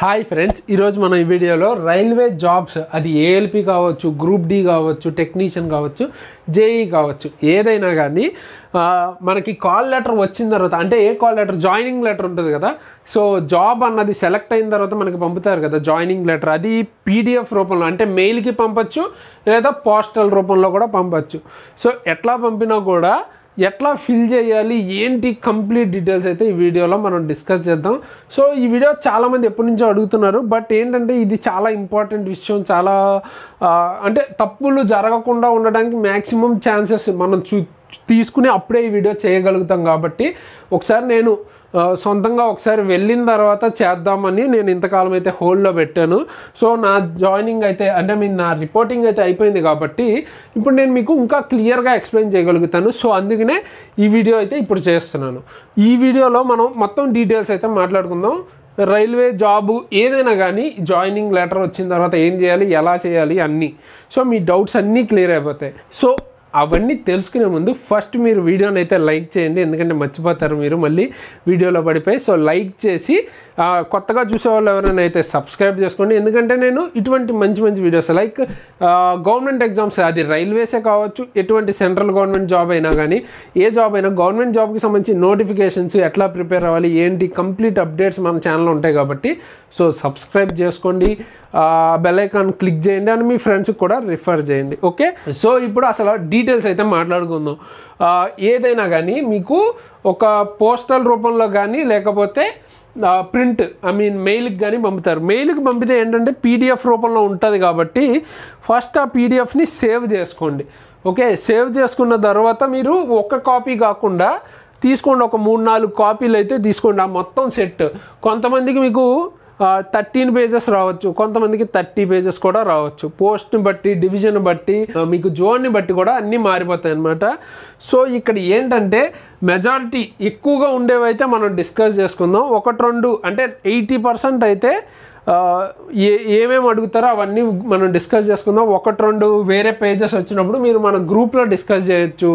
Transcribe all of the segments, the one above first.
hi friends ఈరోజు మనం ఈ వీడియోలో రైల్వే జాబ్స్ అది ఏఎల్పి కావచ్చు గ్రూప్ డి కావచ్చు టెక్నీషియన్ కావచ్చు జేఈ e కావచ్చు ఏదైనా కానీ మనకి కాల్ లెటర్ వచ్చిన తర్వాత అంటే ఏ కాల్ లెటర్ జాయినింగ్ లెటర్ ఉంటుంది కదా సో జాబ్ అన్నది సెలెక్ట్ అయిన తర్వాత మనకి పంపుతారు కదా జాయినింగ్ లెటర్ అది పీడిఎఫ్ రూపంలో అంటే మెయిల్కి పంపచ్చు లేదా పోస్టల్ రూపంలో కూడా పంపచ్చు సో ఎట్లా పంపినా కూడా ఎట్లా ఫిల్ చేయాలి ఏంటి కంప్లీట్ డీటెయిల్స్ అయితే ఈ వీడియోలో మనం డిస్కస్ చేద్దాం సో ఈ వీడియో చాలామంది ఎప్పటి నుంచో అడుగుతున్నారు బట్ ఏంటంటే ఇది చాలా ఇంపార్టెంట్ విషయం చాలా అంటే తప్పులు జరగకుండా ఉండడానికి మ్యాక్సిమం ఛాన్సెస్ మనం చూ తీసుకుని అప్పుడే ఈ వీడియో చేయగలుగుతాం కాబట్టి ఒకసారి నేను సొంతంగా ఒకసారి వెళ్ళిన తర్వాత చేద్దామని నేను ఇంతకాలం అయితే హోల్డ్లో పెట్టాను సో నా జాయినింగ్ అయితే అంటే మీ నా రిపోర్టింగ్ అయితే అయిపోయింది కాబట్టి ఇప్పుడు నేను మీకు ఇంకా క్లియర్గా ఎక్స్ప్లెయిన్ చేయగలుగుతాను సో అందుకనే ఈ వీడియో అయితే ఇప్పుడు చేస్తున్నాను ఈ వీడియోలో మనం మొత్తం డీటెయిల్స్ అయితే మాట్లాడుకుందాం రైల్వే జాబు ఏదైనా కానీ జాయినింగ్ లెటర్ వచ్చిన తర్వాత ఏం చేయాలి ఎలా చేయాలి అన్నీ సో మీ డౌట్స్ అన్నీ క్లియర్ అయిపోతాయి సో అవన్నీ తెలుసుకునే ముందు ఫస్ట్ మీరు వీడియోని అయితే లైక్ చేయండి ఎందుకంటే మర్చిపోతారు మీరు మళ్ళీ వీడియోలో పడిపోయి సో లైక్ చేసి కొత్తగా చూసేవాళ్ళు ఎవరైనా అయితే సబ్స్క్రైబ్ చేసుకోండి ఎందుకంటే నేను ఇటువంటి మంచి మంచి వీడియోస్ లైక్ గవర్నమెంట్ ఎగ్జామ్స్ అది రైల్వేసే కావచ్చు ఎటువంటి సెంట్రల్ గవర్నమెంట్ జాబ్ అయినా కానీ ఏ జాబ్ అయినా గవర్నమెంట్ జాబ్కి సంబంధించి నోటిఫికేషన్స్ ఎట్లా ప్రిపేర్ అవ్వాలి ఏంటి కంప్లీట్ అప్డేట్స్ మన ఛానల్లో ఉంటాయి కాబట్టి సో సబ్స్క్రైబ్ చేసుకోండి బెల్ ఐకాన్ క్లిక్ చేయండి అని మీ ఫ్రెండ్స్కి కూడా రిఫర్ చేయండి ఓకే సో ఇప్పుడు అసలు డీటెయిల్స్ అయితే మాట్లాడుకుందాం ఏదైనా కానీ మీకు ఒక పోస్టల్ రూపంలో కానీ లేకపోతే ప్రింట్ ఐ మీన్ మెయిల్కి కానీ పంపుతారు మెయిల్కి పంపితే ఏంటంటే పీడిఎఫ్ రూపంలో ఉంటుంది కాబట్టి ఫస్ట్ ఆ పీడిఎఫ్ని సేవ్ చేసుకోండి ఓకే సేవ్ చేసుకున్న తర్వాత మీరు ఒక్క కాపీ కాకుండా తీసుకోండి ఒక మూడు నాలుగు కాపీలు అయితే తీసుకోండి ఆ మొత్తం సెట్ కొంతమందికి మీకు థర్టీన్ పేజెస్ రావచ్చు కొంతమందికి థర్టీ పేజెస్ కూడా రావచ్చు పోస్ట్ని బట్టి డివిజన్ బట్టి మీకు జోన్ని బట్టి కూడా అన్నీ మారిపోతాయి అనమాట సో ఇక్కడ ఏంటంటే మెజారిటీ ఎక్కువగా ఉండేవైతే మనం డిస్కస్ చేసుకుందాం ఒకటి రెండు అంటే ఎయిటీ పర్సెంట్ అయితే ఏ ఏమేమి అడుగుతారో అవన్నీ మనం డిస్కస్ చేసుకుందాం ఒకటి రెండు వేరే పేజెస్ వచ్చినప్పుడు మీరు మన గ్రూప్లో డిస్కస్ చేయొచ్చు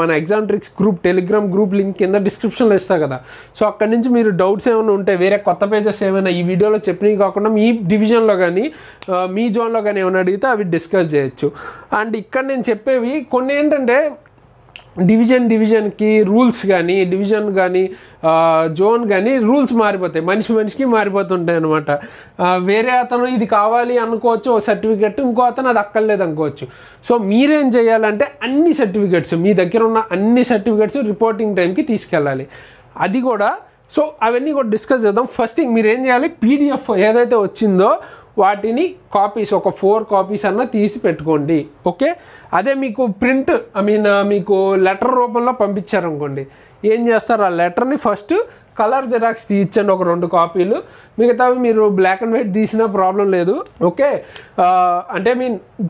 మన exam tricks group Telegram group link కింద డిస్క్రిప్షన్లో ఇస్తా కదా సో అక్కడి నుంచి మీరు డౌట్స్ ఏమైనా ఉంటే వేరే కొత్త పేజెస్ ఏమైనా ఈ వీడియోలో చెప్పినవి కాకుండా మీ డివిజన్లో కానీ మీ జోన్లో కానీ ఏమైనా అడిగితే అవి డిస్కస్ చేయొచ్చు అండ్ ఇక్కడ నేను చెప్పేవి కొన్ని ఏంటంటే డివిజన్ డివిజన్కి రూల్స్ కానీ డివిజన్ కానీ జోన్ కానీ రూల్స్ మారిపోతాయి మనిషి మనిషికి మారిపోతుంటాయి అనమాట వేరే అతను ఇది కావాలి అనుకోవచ్చు ఓ సర్టిఫికెట్ ఇంకో అతను అది అక్కర్లేదు అనుకోవచ్చు సో మీరేం చేయాలంటే అన్ని సర్టిఫికెట్స్ మీ దగ్గర ఉన్న అన్ని సర్టిఫికెట్స్ రిపోర్టింగ్ టైంకి తీసుకెళ్ళాలి అది కూడా సో అవన్నీ కూడా డిస్కస్ చేద్దాం ఫస్ట్ థింగ్ మీరు ఏం చేయాలి పీడిఎఫ్ ఏదైతే వచ్చిందో వాటిని కాపీస్ ఒక ఫోర్ కాపీస్ అన్న తీసి పెట్టుకోండి ఓకే అదే మీకు ప్రింట్ ఐ మీన్ మీకు లెటర్ రూపంలో పంపించారనుకోండి ఏం చేస్తారు ఆ లెటర్ని ఫస్ట్ కలర్ జిరాక్స్ తీయించండి ఒక రెండు కాపీలు మిగతావి మీరు బ్లాక్ అండ్ వైట్ తీసినా ప్రాబ్లం లేదు ఓకే అంటే మీ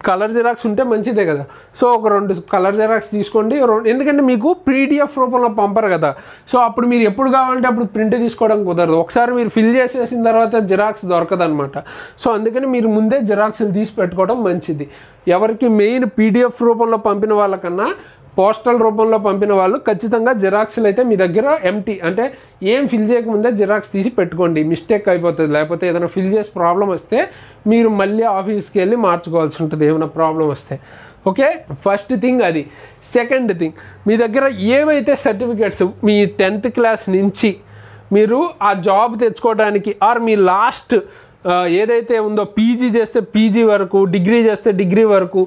కలర్ జిరాక్స్ ఉంటే మంచిదే కదా సో ఒక రెండు కలర్ జిరాక్స్ తీసుకోండి ఎందుకంటే మీకు పీడిఎఫ్ రూపంలో పంపరు కదా సో అప్పుడు మీరు ఎప్పుడు కావాలంటే అప్పుడు ప్రింట్ తీసుకోవడం కుదరదు ఒకసారి మీరు ఫిల్ చేసేసిన తర్వాత జిరాక్స్ అనమాట సో అందుకని మీరు ముందే జిరాక్స్ని తీసి పెట్టుకోవడం మంచిది ఎవరికి మెయిన్ పీడిఎఫ్ రూపంలో పంపిన వాళ్ళకన్నా పోస్టల్ రూపంలో పంపిన వాళ్ళు ఖచ్చితంగా జిరాక్స్లు అయితే మీ దగ్గర ఎంటీ అంటే ఏం ఫిల్ చేయకముందే జిరాక్స్ తీసి పెట్టుకోండి మిస్టేక్ అయిపోతుంది లేకపోతే ఏదైనా ఫిల్ చేసి ప్రాబ్లం వస్తే మీరు మళ్ళీ ఆఫీస్కి వెళ్ళి మార్చుకోవాల్సి ఉంటుంది ఏమైనా ప్రాబ్లం వస్తే ఓకే ఫస్ట్ థింగ్ అది సెకండ్ థింగ్ మీ దగ్గర ఏవైతే సర్టిఫికేట్స్ మీ టెన్త్ క్లాస్ నుంచి మీరు ఆ జాబ్ తెచ్చుకోవడానికి ఆర్ మీ లాస్ట్ ఏదైతే ఉందో పీజీ చేస్తే పీజీ వరకు డిగ్రీ చేస్తే డిగ్రీ వరకు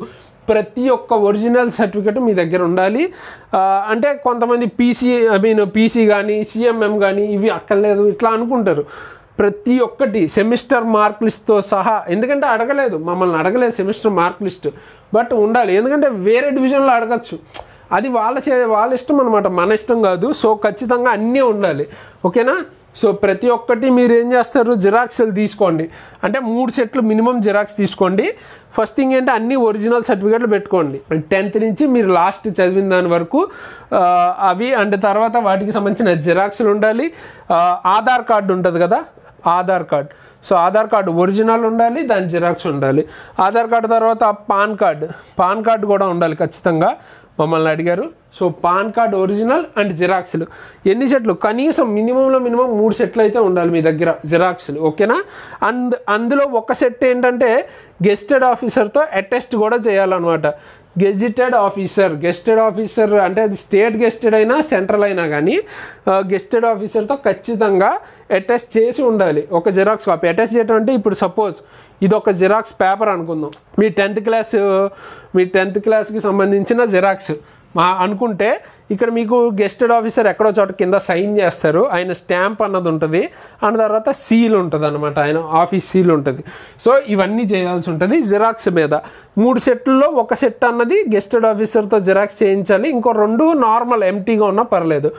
ప్రతి ఒక్క ఒరిజినల్ సర్టిఫికెట్ మీ దగ్గర ఉండాలి అంటే కొంతమంది పీసీ ఐ మీన్ పీసీ కానీ సిఎంఎం కానీ ఇవి అక్కర్లేదు ఇట్లా అనుకుంటారు ప్రతి ఒక్కటి సెమిస్టర్ మార్క్ లిస్ట్తో సహా ఎందుకంటే అడగలేదు మమ్మల్ని అడగలేదు సెమిస్టర్ మార్క్ లిస్ట్ బట్ ఉండాలి ఎందుకంటే వేరే డివిజన్లో అడగచ్చు అది వాళ్ళ చే వాళ్ళ ఇష్టం అనమాట మన ఇష్టం కాదు సో ఖచ్చితంగా అన్నీ ఉండాలి ఓకేనా సో ప్రతి ఒక్కటి మీరు ఏం చేస్తారు జిరాక్స్లు తీసుకోండి అంటే మూడు సెట్లు మినిమం జిరాక్స్ తీసుకోండి ఫస్ట్ థింగ్ ఏంటంటే అన్ని ఒరిజినల్ సర్టిఫికేట్లు పెట్టుకోండి టెన్త్ నుంచి మీరు లాస్ట్ చదివిన దాని వరకు అవి అండ్ తర్వాత వాటికి సంబంధించిన జిరాక్స్లు ఉండాలి ఆధార్ కార్డు ఉంటుంది కదా Aadhaar card so Aadhaar card original ఉండాలి దాని జిరాక్స్ ఉండాలి ఆధార్ కార్డు తర్వాత పాన్ కార్డ్ పాన్ కార్డు కూడా ఉండాలి ఖచ్చితంగా మమ్మల్ని అడిగారు so PAN card original and జిరాక్స్లు ఎన్ని సెట్లు కనీసం మినిమంలో మినిమం మూడు సెట్లు అయితే ఉండాలి మీ దగ్గర జిరాక్స్లు ఓకేనా అందు అందులో ఒక సెట్ ఏంటంటే గెస్టెడ్ ఆఫీసర్తో అటెస్ట్ కూడా చేయాలన్నమాట గెజిటెడ్ ఆఫీసర్ గెస్టెడ్ ఆఫీసర్ అంటే అది స్టేట్ గెస్టెడ్ అయినా సెంట్రల్ అయినా కానీ గెస్టెడ్ ఆఫీసర్తో ఖచ్చితంగా అటాచ్ చేసి ఉండాలి ఒక జిరాక్స్ కాపీ అటాచ్ చేయటం అంటే ఇప్పుడు సపోజ్ ఇది ఒక జిరాక్స్ పేపర్ అనుకుందాం మీ టెన్త్ క్లాస్ మీ టెన్త్ క్లాస్కి సంబంధించిన జిరాక్స్ మా అనుకుంటే ఇక్కడ మీకు గెస్టెడ్ ఆఫీసర్ ఎక్కడో చోట కింద సైన్ చేస్తారు ఆయన స్టాంప్ అన్నది ఉంటుంది అండ్ తర్వాత సీల్ ఉంటుంది అనమాట ఆయన ఆఫీస్ సీల్ ఉంటుంది సో ఇవన్నీ చేయాల్సి ఉంటుంది జిరాక్స్ మీద మూడు సెట్లలో ఒక సెట్ అన్నది గెస్టెడ్ ఆఫీసర్తో జిరాక్స్ చేయించాలి ఇంకో రెండు నార్మల్ ఎంటీగా ఉన్నా పర్లేదు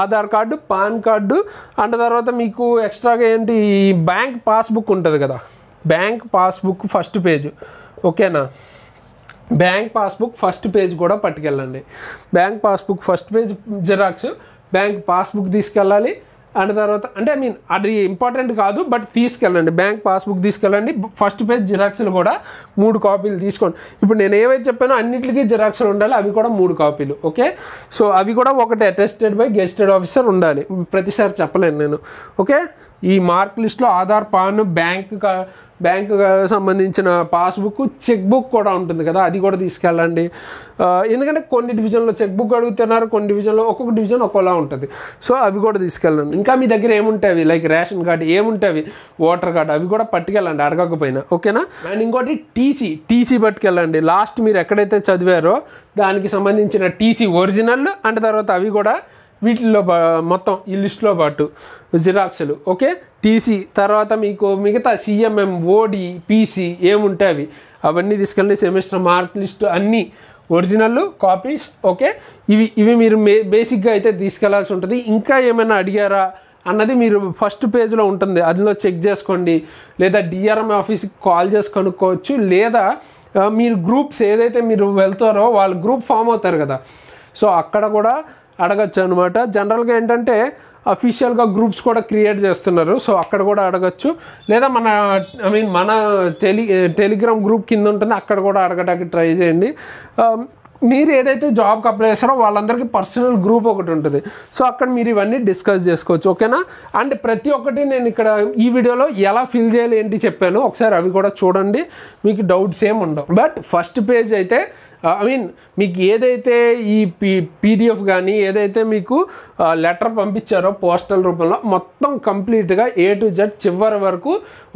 Aadhaar card PAN card and తర్వాత మీకు ఎక్స్ట్రాగా ఏంటి బ్యాంక్ పాస్బుక్ ఉంటుంది కదా బ్యాంక్ పాస్బుక్ ఫస్ట్ పేజ్ ఓకేనా బ్యాంక్ పాస్బుక్ ఫస్ట్ పేజ్ కూడా పట్టుకెళ్ళండి bank passbook first page xerox bank passbook తీసుకెళ్ళాలి అండ్ తర్వాత అంటే ఐ మీన్ అది ఇంపార్టెంట్ కాదు బట్ తీసుకెళ్ళండి బ్యాంక్ పాస్బుక్ తీసుకెళ్ళండి ఫస్ట్ పేజ్ జిరాక్స్లు కూడా మూడు కాపీలు తీసుకోండి ఇప్పుడు నేను ఏవైతే చెప్పానో అన్నింటికి జిరాక్స్లు ఉండాలి అవి కూడా మూడు కాపీలు ఓకే సో అవి కూడా ఒకటి అటెస్టెడ్ బై గెస్టెడ్ ఆఫీసర్ ఉండాలి ప్రతిసారి చెప్పలేను నేను ఓకే ఈ మార్క్ లిస్ట్లో ఆధార్ పాన్ బ్యాంక్ బ్యాంకు సంబంధించిన పాస్బుక్ చెక్ బుక్ కూడా ఉంటుంది కదా అది కూడా తీసుకెళ్ళండి ఎందుకంటే కొన్ని డివిజన్లో చెక్ బుక్ అడుగుతున్నారు కొన్ని డివిజన్లో ఒక్కొక్క డివిజన్ ఒక్కోలా ఉంటుంది సో అవి కూడా తీసుకెళ్ళండి ఇంకా మీ దగ్గర ఏముంటాయి లైక్ రేషన్ కార్డు ఏముంటాయి ఓటర్ కార్డు అవి కూడా పట్టుకెళ్ళండి అడగకపోయినా ఓకేనా అండ్ ఇంకోటి టీసీ టీసీ పట్టుకెళ్ళండి లాస్ట్ మీరు ఎక్కడైతే చదివారో దానికి సంబంధించిన టీసీ ఒరిజినల్ అండ్ తర్వాత అవి కూడా వీటిల్లో మొత్తం ఈ లిస్ట్లో పాటు జిరాక్స్లు ఓకే టీసీ తర్వాత మీకు మిగతా సిఎంఎం ఓడి పీసీ ఏముంటాయి అవి అవన్నీ తీసుకెళ్ళి సెమిస్టర్ మార్క్ లిస్ట్ అన్నీ ఒరిజినల్ కాపీస్ ఓకే ఇవి ఇవి మీరు మే బేసిక్గా అయితే తీసుకెళ్లాల్సి ఉంటుంది ఇంకా ఏమైనా అడిగారా అన్నది మీరు ఫస్ట్ పేజ్లో ఉంటుంది అందులో చెక్ చేసుకోండి లేదా డిఆర్ఎం ఆఫీస్కి కాల్ చేసి కనుక్కోవచ్చు లేదా మీరు గ్రూప్స్ ఏదైతే మీరు వెళ్తారో వాళ్ళు గ్రూప్ ఫామ్ అవుతారు కదా సో అక్కడ కూడా అడగచ్చు అనమాట జనరల్గా ఏంటంటే అఫీషియల్గా గ్రూప్స్ కూడా క్రియేట్ చేస్తున్నారు సో అక్కడ కూడా అడగచ్చు లేదా మన ఐ మీన్ మన టెలి టెలిగ్రామ్ గ్రూప్ కింద ఉంటుంది అక్కడ కూడా అడగడానికి ట్రై చేయండి um, మీరు ఏదైతే జాబ్కి అప్లై చేస్తారో వాళ్ళందరికీ పర్సనల్ గ్రూప్ ఒకటి ఉంటుంది సో అక్కడ మీరు ఇవన్నీ డిస్కస్ చేసుకోవచ్చు ఓకేనా అండ్ ప్రతి ఒక్కటి నేను ఇక్కడ ఈ వీడియోలో ఎలా ఫిల్ చేయాలి ఏంటి చెప్పాను ఒకసారి అవి కూడా చూడండి మీకు డౌట్స్ ఏమి ఉండవు బట్ ఫస్ట్ పేజ్ అయితే ఐ uh, మీన్ మీకు ఏదైతే ఈ పీ పీడిఎఫ్ కానీ ఏదైతే మీకు లెటర్ uh, పంపించారో పోస్టల్ రూపంలో మొత్తం కంప్లీట్గా ఏ టు జెడ్ చివరి వరకు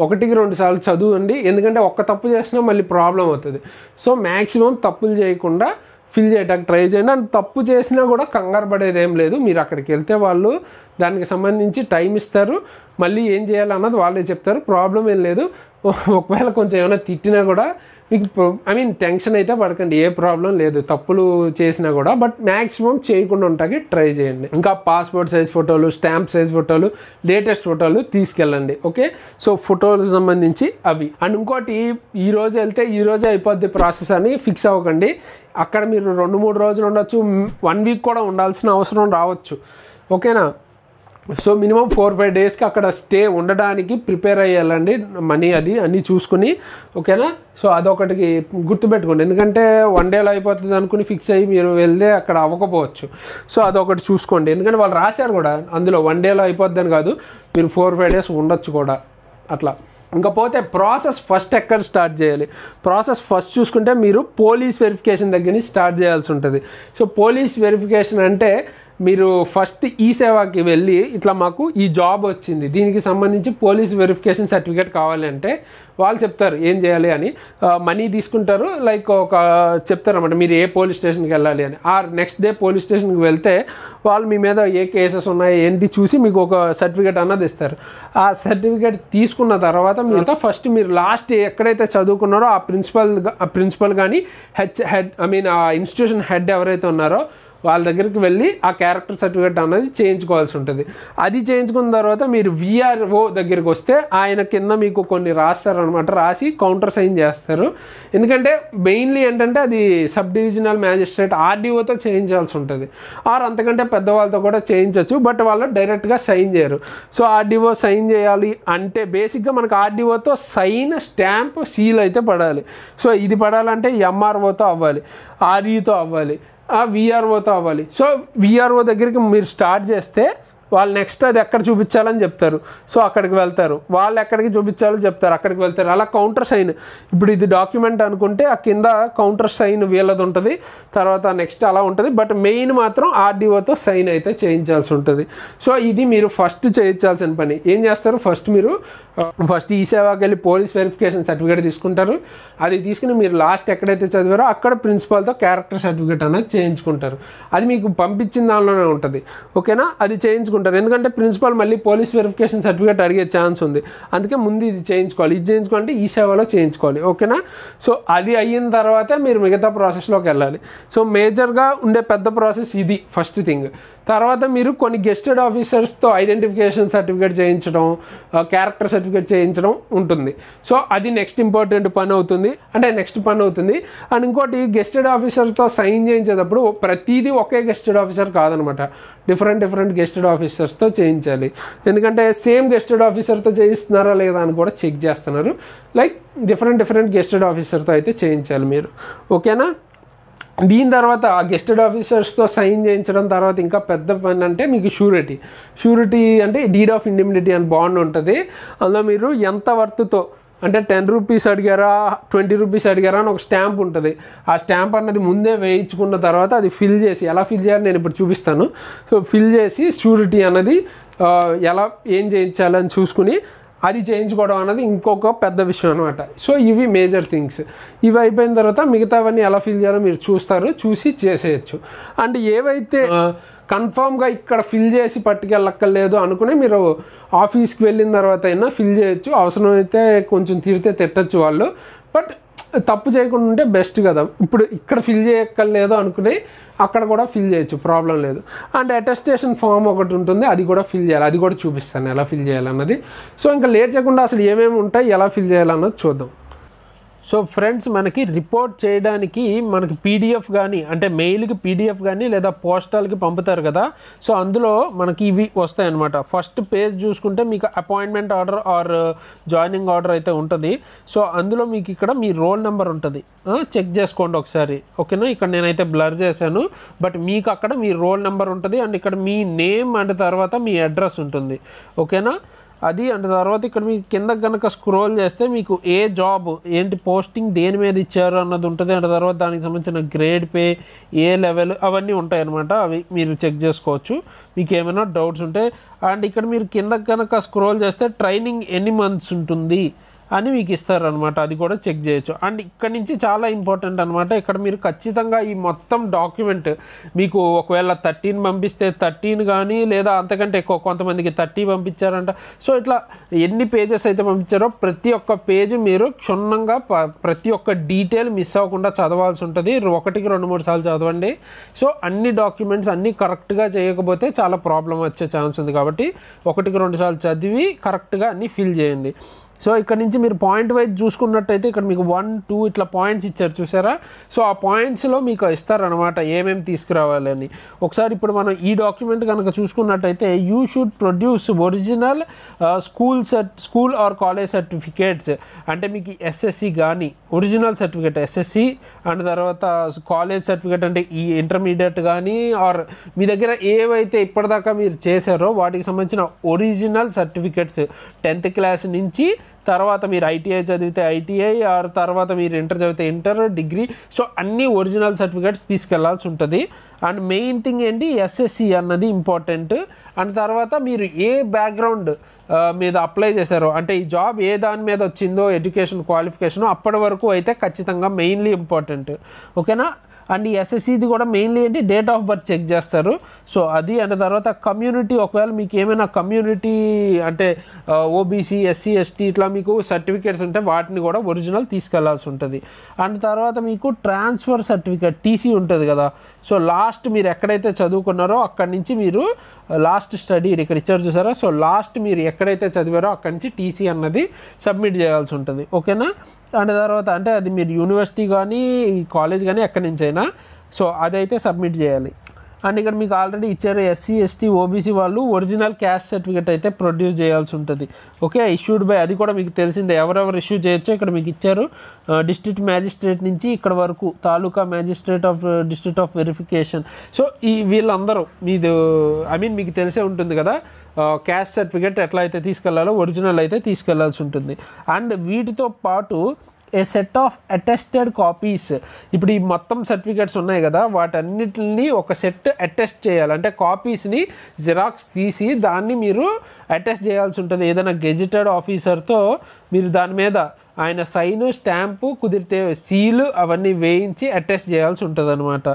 ఒకటికి రెండు సార్లు చదువుండి ఎందుకంటే ఒక్క తప్పు చేసినా మళ్ళీ ప్రాబ్లం అవుతుంది సో మ్యాక్సిమం తప్పులు చేయకుండా ఫిల్ చేయడానికి ట్రై చేయండి అండ్ తప్పు చేసినా కూడా కంగారు పడేది ఏం లేదు మీరు అక్కడికి వెళ్తే వాళ్ళు దానికి సంబంధించి టైం ఇస్తారు మళ్ళీ ఏం చేయాలన్నది వాళ్ళే చెప్తారు ప్రాబ్లం ఏం లేదు ఒకవేళ కొంచెం ఏమైనా తిట్టినా కూడా మీకు ఐ మీన్ టెన్షన్ అయితే పడకండి ఏ ప్రాబ్లం లేదు తప్పులు చేసినా కూడా బట్ మ్యాక్సిమం చేయకుండా ఉంటాకి ట్రై చేయండి ఇంకా పాస్పోర్ట్ సైజ్ ఫోటోలు స్టాంప్ సైజ్ ఫోటోలు లేటెస్ట్ ఫోటోలు తీసుకెళ్ళండి ఓకే సో ఫోటోలకు సంబంధించి అవి అండ్ ఇంకోటి ఈ రోజు వెళ్తే ఈ రోజే అయిపోద్ది ప్రాసెస్ అని ఫిక్స్ అవ్వకండి అక్కడ మీరు రెండు మూడు రోజులు ఉండొచ్చు వన్ వీక్ కూడా ఉండాల్సిన అవసరం రావచ్చు ఓకేనా సో మినిమం ఫోర్ ఫైవ్ డేస్కి అక్కడ స్టే ఉండడానికి ప్రిపేర్ అయ్యాలండి మనీ అది అన్నీ చూసుకుని ఓకేనా సో అదొకటికి గుర్తుపెట్టుకోండి ఎందుకంటే వన్ డేలో అయిపోతుంది అనుకుని ఫిక్స్ అయ్యి మీరు వెళ్తే అక్కడ అవ్వకపోవచ్చు సో అదొకటి చూసుకోండి ఎందుకంటే వాళ్ళు రాశారు కూడా అందులో వన్ డేలో అయిపోద్దని కాదు మీరు ఫోర్ ఫైవ్ డేస్ ఉండొచ్చు కూడా అట్లా ఇంకపోతే ప్రాసెస్ ఫస్ట్ ఎక్కడ స్టార్ట్ చేయాలి ప్రాసెస్ ఫస్ట్ చూసుకుంటే మీరు పోలీస్ వెరిఫికేషన్ దగ్గర నుంచి స్టార్ట్ చేయాల్సి ఉంటుంది సో పోలీస్ వెరిఫికేషన్ అంటే మీరు ఫస్ట్ ఈ సేవాకి వెళ్ళి ఇట్లా మాకు ఈ జాబ్ వచ్చింది దీనికి సంబంధించి పోలీస్ వెరిఫికేషన్ సర్టిఫికేట్ కావాలంటే వాళ్ళు చెప్తారు ఏం చేయాలి అని మనీ తీసుకుంటారు లైక్ ఒక చెప్తారు అనమాట మీరు ఏ పోలీస్ స్టేషన్కి వెళ్ళాలి అని ఆ నెక్స్ట్ డే పోలీస్ స్టేషన్కి వెళ్తే వాళ్ళు మీ మీద ఏ కేసెస్ ఉన్నాయి ఏంటి చూసి మీకు ఒక సర్టిఫికేట్ అన్నది ఇస్తారు ఆ సర్టిఫికేట్ తీసుకున్న తర్వాత మీతో ఫస్ట్ మీరు లాస్ట్ ఎక్కడైతే చదువుకున్నారో ఆ ప్రిన్సిపల్ ప్రిన్సిపల్ కానీ హెచ్ హెడ్ ఐ మీన్ ఆ ఇన్స్టిట్యూషన్ హెడ్ ఎవరైతే ఉన్నారో వాళ్ళ దగ్గరికి వెళ్ళి ఆ క్యారెక్టర్ సర్టిఫికేట్ అనేది చేయించుకోవాల్సి ఉంటుంది అది చేయించుకున్న తర్వాత మీరు విఆర్ఓ దగ్గరికి వస్తే ఆయన కింద మీకు కొన్ని రాస్తారు అనమాట రాసి కౌంటర్ సైన్ చేస్తారు ఎందుకంటే మెయిన్లీ ఏంటంటే అది సబ్ డివిజనల్ మ్యాజిస్ట్రేట్ ఆర్డీఓతో చేయించాల్సి ఉంటుంది ఆర్ అంతకంటే పెద్దవాళ్ళతో కూడా చేయించవచ్చు బట్ వాళ్ళు డైరెక్ట్గా సైన్ చేయరు సో ఆర్డీఓ సైన్ చేయాలి అంటే బేసిక్గా మనకు ఆర్డీఓతో సైన్ స్టాంప్ సీల్ అయితే పడాలి సో ఇది పడాలంటే ఎంఆర్ఓతో అవ్వాలి ఆర్ఈతో e అవ్వాలి ఆ విఆర్ఓతో అవ్వాలి సో విఆర్ఓ దగ్గరికి మీరు స్టార్ట్ చేస్తే వాళ్ళు నెక్స్ట్ అది ఎక్కడ చూపించాలని చెప్తారు సో అక్కడికి వెళ్తారు వాళ్ళు ఎక్కడికి చూపించాలో చెప్తారు అక్కడికి వెళ్తారు అలా కౌంటర్ సైన్ ఇప్పుడు ఇది డాక్యుమెంట్ అనుకుంటే ఆ కింద కౌంటర్ సైన్ వీళ్ళది ఉంటుంది తర్వాత నెక్స్ట్ అలా ఉంటుంది బట్ మెయిన్ మాత్రం ఆర్డీఓతో సైన్ అయితే చేయించాల్సి ఉంటుంది సో ఇది మీరు ఫస్ట్ చేయించాల్సిన పని ఏం చేస్తారు ఫస్ట్ మీరు ఫస్ట్ uh, ఈ సేవాకి వెళ్ళి పోలీస్ వెరిఫికేషన్ సర్టిఫికేట్ తీసుకుంటారు అది తీసుకుని మీరు లాస్ట్ ఎక్కడైతే చదివారో అక్కడ ప్రిన్సిపాల్తో క్యారెక్టర్ సర్టిఫికేట్ అనేది చేయించుకుంటారు అది మీకు పంపించిన దానిలోనే ఉంటుంది ఓకేనా అది చేయించుకుంటారు చేయించుకుంటారు ఎందుకంటే ప్రిన్సిపాల్ మళ్ళీ పోలీస్ వెరిఫికేషన్ సర్టిఫికేట్ అడిగే ఛాన్స్ ఉంది అందుకే ముందు ఇది చేయించుకోవాలి ఇది చేయించుకోవాలంటే ఈ సేవలో చేయించుకోవాలి ఓకేనా సో అది అయిన తర్వాతే మీరు మిగతా ప్రాసెస్లోకి వెళ్ళాలి సో మేజర్గా ఉండే పెద్ద ప్రాసెస్ ఇది ఫస్ట్ థింగ్ తర్వాత మీరు కొన్ని గెస్టెడ్ ఆఫీసర్స్తో ఐడెంటిఫికేషన్ సర్టిఫికేట్ చేయించడం క్యారెక్టర్ సర్టిఫికేట్ చేయించడం ఉంటుంది సో అది నెక్స్ట్ ఇంపార్టెంట్ పని అవుతుంది అంటే నెక్స్ట్ పని అవుతుంది అండ్ ఇంకోటి గెస్టెడ్ ఆఫీసర్తో సైన్ చేయించేటప్పుడు ప్రతిదీ ఒకే గెస్టెడ్ ఆఫీసర్ కాదనమాట డిఫరెంట్ డిఫరెంట్ గెస్టెడ్ ఆఫీసర్స్తో చేయించాలి ఎందుకంటే సేమ్ గెస్టెడ్ ఆఫీసర్తో చేయిస్తున్నారా లేదా అని కూడా చెక్ చేస్తున్నారు లైక్ డిఫరెంట్ డిఫరెంట్ గెస్టెడ్ ఆఫీసర్తో అయితే చేయించాలి మీరు ఓకేనా దీని తర్వాత ఆ గెస్టెడ్ ఆఫీసర్స్తో సైన్ చేయించడం తర్వాత ఇంకా పెద్ద పని అంటే మీకు షూరిటీ షూరిటీ అంటే డీడ్ ఆఫ్ ఇండిమినిటీ అని బాండ్ ఉంటుంది అందులో మీరు ఎంత వర్త్తో అంటే టెన్ రూపీస్ అడిగారా ట్వంటీ రూపీస్ అడిగారా అని ఒక స్టాంప్ ఉంటుంది ఆ స్టాంప్ అన్నది ముందే వేయించుకున్న తర్వాత అది ఫిల్ చేసి ఎలా ఫిల్ చేయాలి నేను ఇప్పుడు చూపిస్తాను సో ఫిల్ చేసి షూరిటీ అన్నది ఎలా ఏం చేయించాలని చూసుకుని అది చేయించుకోవడం అన్నది ఇంకొక పెద్ద విషయం అనమాట సో ఇవి మేజర్ థింగ్స్ ఇవి అయిపోయిన తర్వాత మిగతావన్నీ ఎలా ఫిల్ చేయాలో మీరు చూస్తారు చూసి చేసేయచ్చు అండ్ ఏవైతే కన్ఫామ్గా ఇక్కడ ఫిల్ చేసి పట్టుకెళ్ళక్కర్లేదు అనుకుని మీరు ఆఫీస్కి వెళ్ళిన తర్వాత అయినా ఫిల్ చేయొచ్చు అవసరమైతే కొంచెం తిరితే తిట్టచ్చు వాళ్ళు బట్ తప్పు చేయకుండా ఉంటే బెస్ట్ కదా ఇప్పుడు ఇక్కడ ఫిల్ చేయక్కర్లేదు అనుకుని అక్కడ కూడా ఫిల్ చేయొచ్చు ప్రాబ్లం లేదు అండ్ అటెస్టేషన్ ఫామ్ ఒకటి ఉంటుంది అది కూడా ఫిల్ చేయాలి అది కూడా చూపిస్తాను ఎలా ఫిల్ చేయాలన్నది సో ఇంకా లేట్ చేయకుండా అసలు ఏమేమి ఉంటాయి ఎలా ఫిల్ చేయాలన్నది చూద్దాం సో ఫ్రెండ్స్ మనకి రిపోర్ట్ చేయడానికి మనకి పీడిఎఫ్ కానీ అంటే మెయిల్కి పీడిఎఫ్ కానీ లేదా పోస్టల్కి పంపుతారు కదా సో అందులో మనకి ఇవి వస్తాయి అనమాట ఫస్ట్ పేజ్ చూసుకుంటే మీకు appointment order or uh, joining order అయితే ఉంటుంది సో అందులో మీకు ఇక్కడ మీ రోల్ నెంబర్ ఉంటుంది చెక్ చేసుకోండి ఒకసారి ఓకేనా ఇక్కడ నేనైతే బ్లర్ చేశాను బట్ మీకు అక్కడ మీ రోల్ నెంబర్ ఉంటుంది అండ్ ఇక్కడ మీ నేమ్ అండ్ తర్వాత మీ అడ్రస్ ఉంటుంది ఓకేనా అది అంటే తర్వాత ఇక్కడ మీకు కింద కనుక స్క్రోల్ చేస్తే మీకు ఏ జాబ్ ఏంటి పోస్టింగ్ దేని మీద ఇచ్చారు అన్నది ఉంటుంది అంటే తర్వాత దానికి సంబంధించిన గ్రేడ్ పే ఏ లెవెల్ అవన్నీ ఉంటాయి అనమాట అవి మీరు చెక్ చేసుకోవచ్చు మీకు ఏమైనా డౌట్స్ ఉంటే అండ్ ఇక్కడ మీరు కింద కనుక స్క్రోల్ చేస్తే ట్రైనింగ్ ఎన్ని మంత్స్ ఉంటుంది అని మీకు ఇస్తారనమాట అది కూడా చెక్ చేయొచ్చు అండ్ ఇక్కడ నుంచి చాలా ఇంపార్టెంట్ అనమాట ఇక్కడ మీరు ఖచ్చితంగా ఈ మొత్తం డాక్యుమెంట్ మీకు ఒకవేళ థర్టీన్ పంపిస్తే థర్టీన్ కానీ లేదా అంతకంటే ఎక్కువ కొంతమందికి థర్టీ పంపించారంట సో ఇట్లా ఎన్ని పేజెస్ అయితే పంపించారో ప్రతి ఒక్క పేజ్ మీరు క్షుణ్ణంగా ప్రతి ఒక్క డీటెయిల్ మిస్ అవ్వకుండా చదవాల్సి ఉంటుంది ఒకటికి రెండు మూడు సార్లు చదవండి సో అన్ని డాక్యుమెంట్స్ అన్నీ కరెక్ట్గా చేయకపోతే చాలా ప్రాబ్లం వచ్చే ఛాన్స్ ఉంది కాబట్టి ఒకటికి రెండు సార్లు చదివి కరెక్ట్గా అన్నీ ఫిల్ చేయండి సో ఇక్కడ నుంచి మీరు పాయింట్ వైజ్ చూసుకున్నట్టయితే ఇక్కడ మీకు వన్ టూ ఇట్లా పాయింట్స్ ఇచ్చారు చూసారా సో ఆ పాయింట్స్లో మీకు ఇస్తారనమాట ఏమేమి తీసుకురావాలని ఒకసారి ఇప్పుడు మనం ఈ డాక్యుమెంట్ కనుక చూసుకున్నట్టయితే you should produce original school cert school or college certificates అంటే మీకు ఎస్ఎస్సి కానీ ఒరిజినల్ సర్టిఫికేట్ ఎస్ఎస్సి అండ్ తర్వాత కాలేజ్ సర్టిఫికేట్ అంటే ఈ ఇంటర్మీడియట్ కానీ ఆర్ మీ దగ్గర ఏవైతే ఇప్పటిదాకా మీరు చేశారో వాటికి సంబంధించిన ఒరిజినల్ సర్టిఫికేట్స్ టెన్త్ క్లాస్ నుంచి తర్వాత మీరు ఐటీఐ చదివితే ఐటీఐ ఆర్ తర్వాత మీరు ఇంటర్ చదివితే ఇంటర్ డిగ్రీ సో అన్ని ఒరిజినల్ సర్టిఫికేట్స్ తీసుకెళ్లాల్సి ఉంటుంది అండ్ మెయిన్ థింగ్ ఏంటి ఎస్ఎస్సి అన్నది ఇంపార్టెంట్ అండ్ తర్వాత మీరు ఏ బ్యాక్గ్రౌండ్ మీద అప్లై చేశారో అంటే ఈ జాబ్ ఏ దాని మీద వచ్చిందో ఎడ్యుకేషన్ క్వాలిఫికేషన్ అప్పటి వరకు అయితే ఖచ్చితంగా మెయిన్లీ ఇంపార్టెంట్ ఓకేనా అండ్ ఈ ఎస్ఎస్సిది కూడా మెయిన్లీ ఏంటి డేట్ ఆఫ్ బర్త్ చెక్ చేస్తారు సో అది అండ్ తర్వాత కమ్యూనిటీ ఒకవేళ మీకు ఏమైనా కమ్యూనిటీ అంటే ఓబీసీ ఎస్సీ ఎస్టీ ఇట్లా మీకు సర్టిఫికేట్స్ ఉంటే వాటిని కూడా ఒరిజినల్ తీసుకెళ్లాల్సి ఉంటుంది అండ్ తర్వాత మీకు ట్రాన్స్ఫర్ సర్టిఫికేట్ టీసీ ఉంటుంది కదా సో లాస్ట్ మీరు ఎక్కడైతే చదువుకున్నారో అక్కడి నుంచి మీరు uh, లాస్ట్ స్టడీ ఇక్కడ ఇచ్చారు చూసారా సో లాస్ట్ మీరు ఎక్కడైతే చదివారో అక్కడి నుంచి టీసీ అన్నది సబ్మిట్ చేయాల్సి ఉంటుంది ఓకేనా అండ్ తర్వాత అంటే అది మీరు యూనివర్సిటీ కానీ కాలేజ్ కానీ ఎక్కడి నుంచి అయినా సో అదైతే సబ్మిట్ చేయాలి అండ్ ఇక్కడ మీకు ఆల్రెడీ ఇచ్చారు ఎస్సీ ఎస్టీ ఓబీసీ వాళ్ళు ఒరిజినల్ క్యాస్ట్ సర్టిఫికేట్ అయితే ప్రొడ్యూస్ చేయాల్సి ఉంటుంది ఓకే ఇష్యూడ్ బై అది కూడా మీకు తెలిసిందే ఎవరెవరు ఇష్యూ చేయొచ్చో ఇక్కడ మీకు ఇచ్చారు డిస్ట్రిక్ట్ uh, మ్యాజిస్ట్రేట్ నుంచి ఇక్కడ వరకు taluka magistrate of district of verification so ఈ వీళ్ళందరూ మీది ఐ uh, మీన్ మీకు తెలిసే ఉంటుంది కదా క్యాస్ట్ సర్టిఫికేట్ ఎట్లా అయితే తీసుకెళ్లాలో ఒరిజినల్ అయితే తీసుకెళ్లాల్సి ఉంటుంది అండ్ వీటితో పాటు a set of attested copies ఇప్పుడు ఈ మొత్తం సర్టిఫికేట్స్ ఉన్నాయి కదా వాటన్నిటిని ఒక సెట్ అటెస్ట్ చేయాలి అంటే కాపీస్ని జిరాక్స్ తీసి దాన్ని మీరు అటెస్ట్ చేయాల్సి ఉంటుంది ఏదైనా గెజిటెడ్ ఆఫీసర్తో మీరు దాని మీద ఆయన సైను స్టాంపు కుదిరితే సీలు అవన్నీ వేయించి అటాచ్ చేయాల్సి ఉంటుంది అనమాట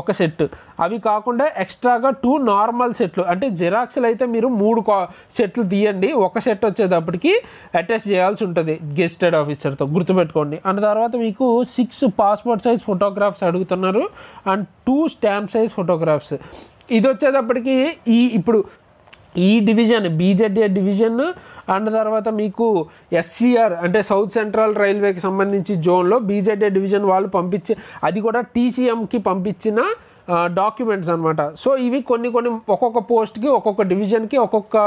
ఒక సెట్ అవి కాకుండా ఎక్స్ట్రాగా టూ నార్మల్ సెట్లు అంటే జిరాక్స్లు అయితే మీరు మూడు కా సెట్లు తీయండి ఒక సెట్ వచ్చేటప్పటికి అటాచ్ చేయాల్సి ఉంటుంది గెస్టెడ్ ఆఫీసర్తో గుర్తుపెట్టుకోండి అండ్ తర్వాత మీకు సిక్స్ పాస్పోర్ట్ సైజ్ ఫోటోగ్రాఫ్స్ అడుగుతున్నారు and two stamp size photographs ఇది వచ్చేటప్పటికి ఈ ఇప్పుడు ఈ డివిజన్ బీజెడ్ఏ డివిజన్ అండ్ తర్వాత మీకు ఎస్సీఆర్ అంటే సౌత్ సెంట్రల్ రైల్వేకి సంబంధించి జోన్లో బీజెడ్ఏ డివిజన్ వాళ్ళు పంపించి అది కూడా టీసీఎంకి పంపించిన డాక్యుమెంట్స్ అనమాట సో ఇవి కొన్ని కొన్ని ఒక్కొక్క పోస్ట్కి ఒక్కొక్క డివిజన్కి ఒక్కొక్క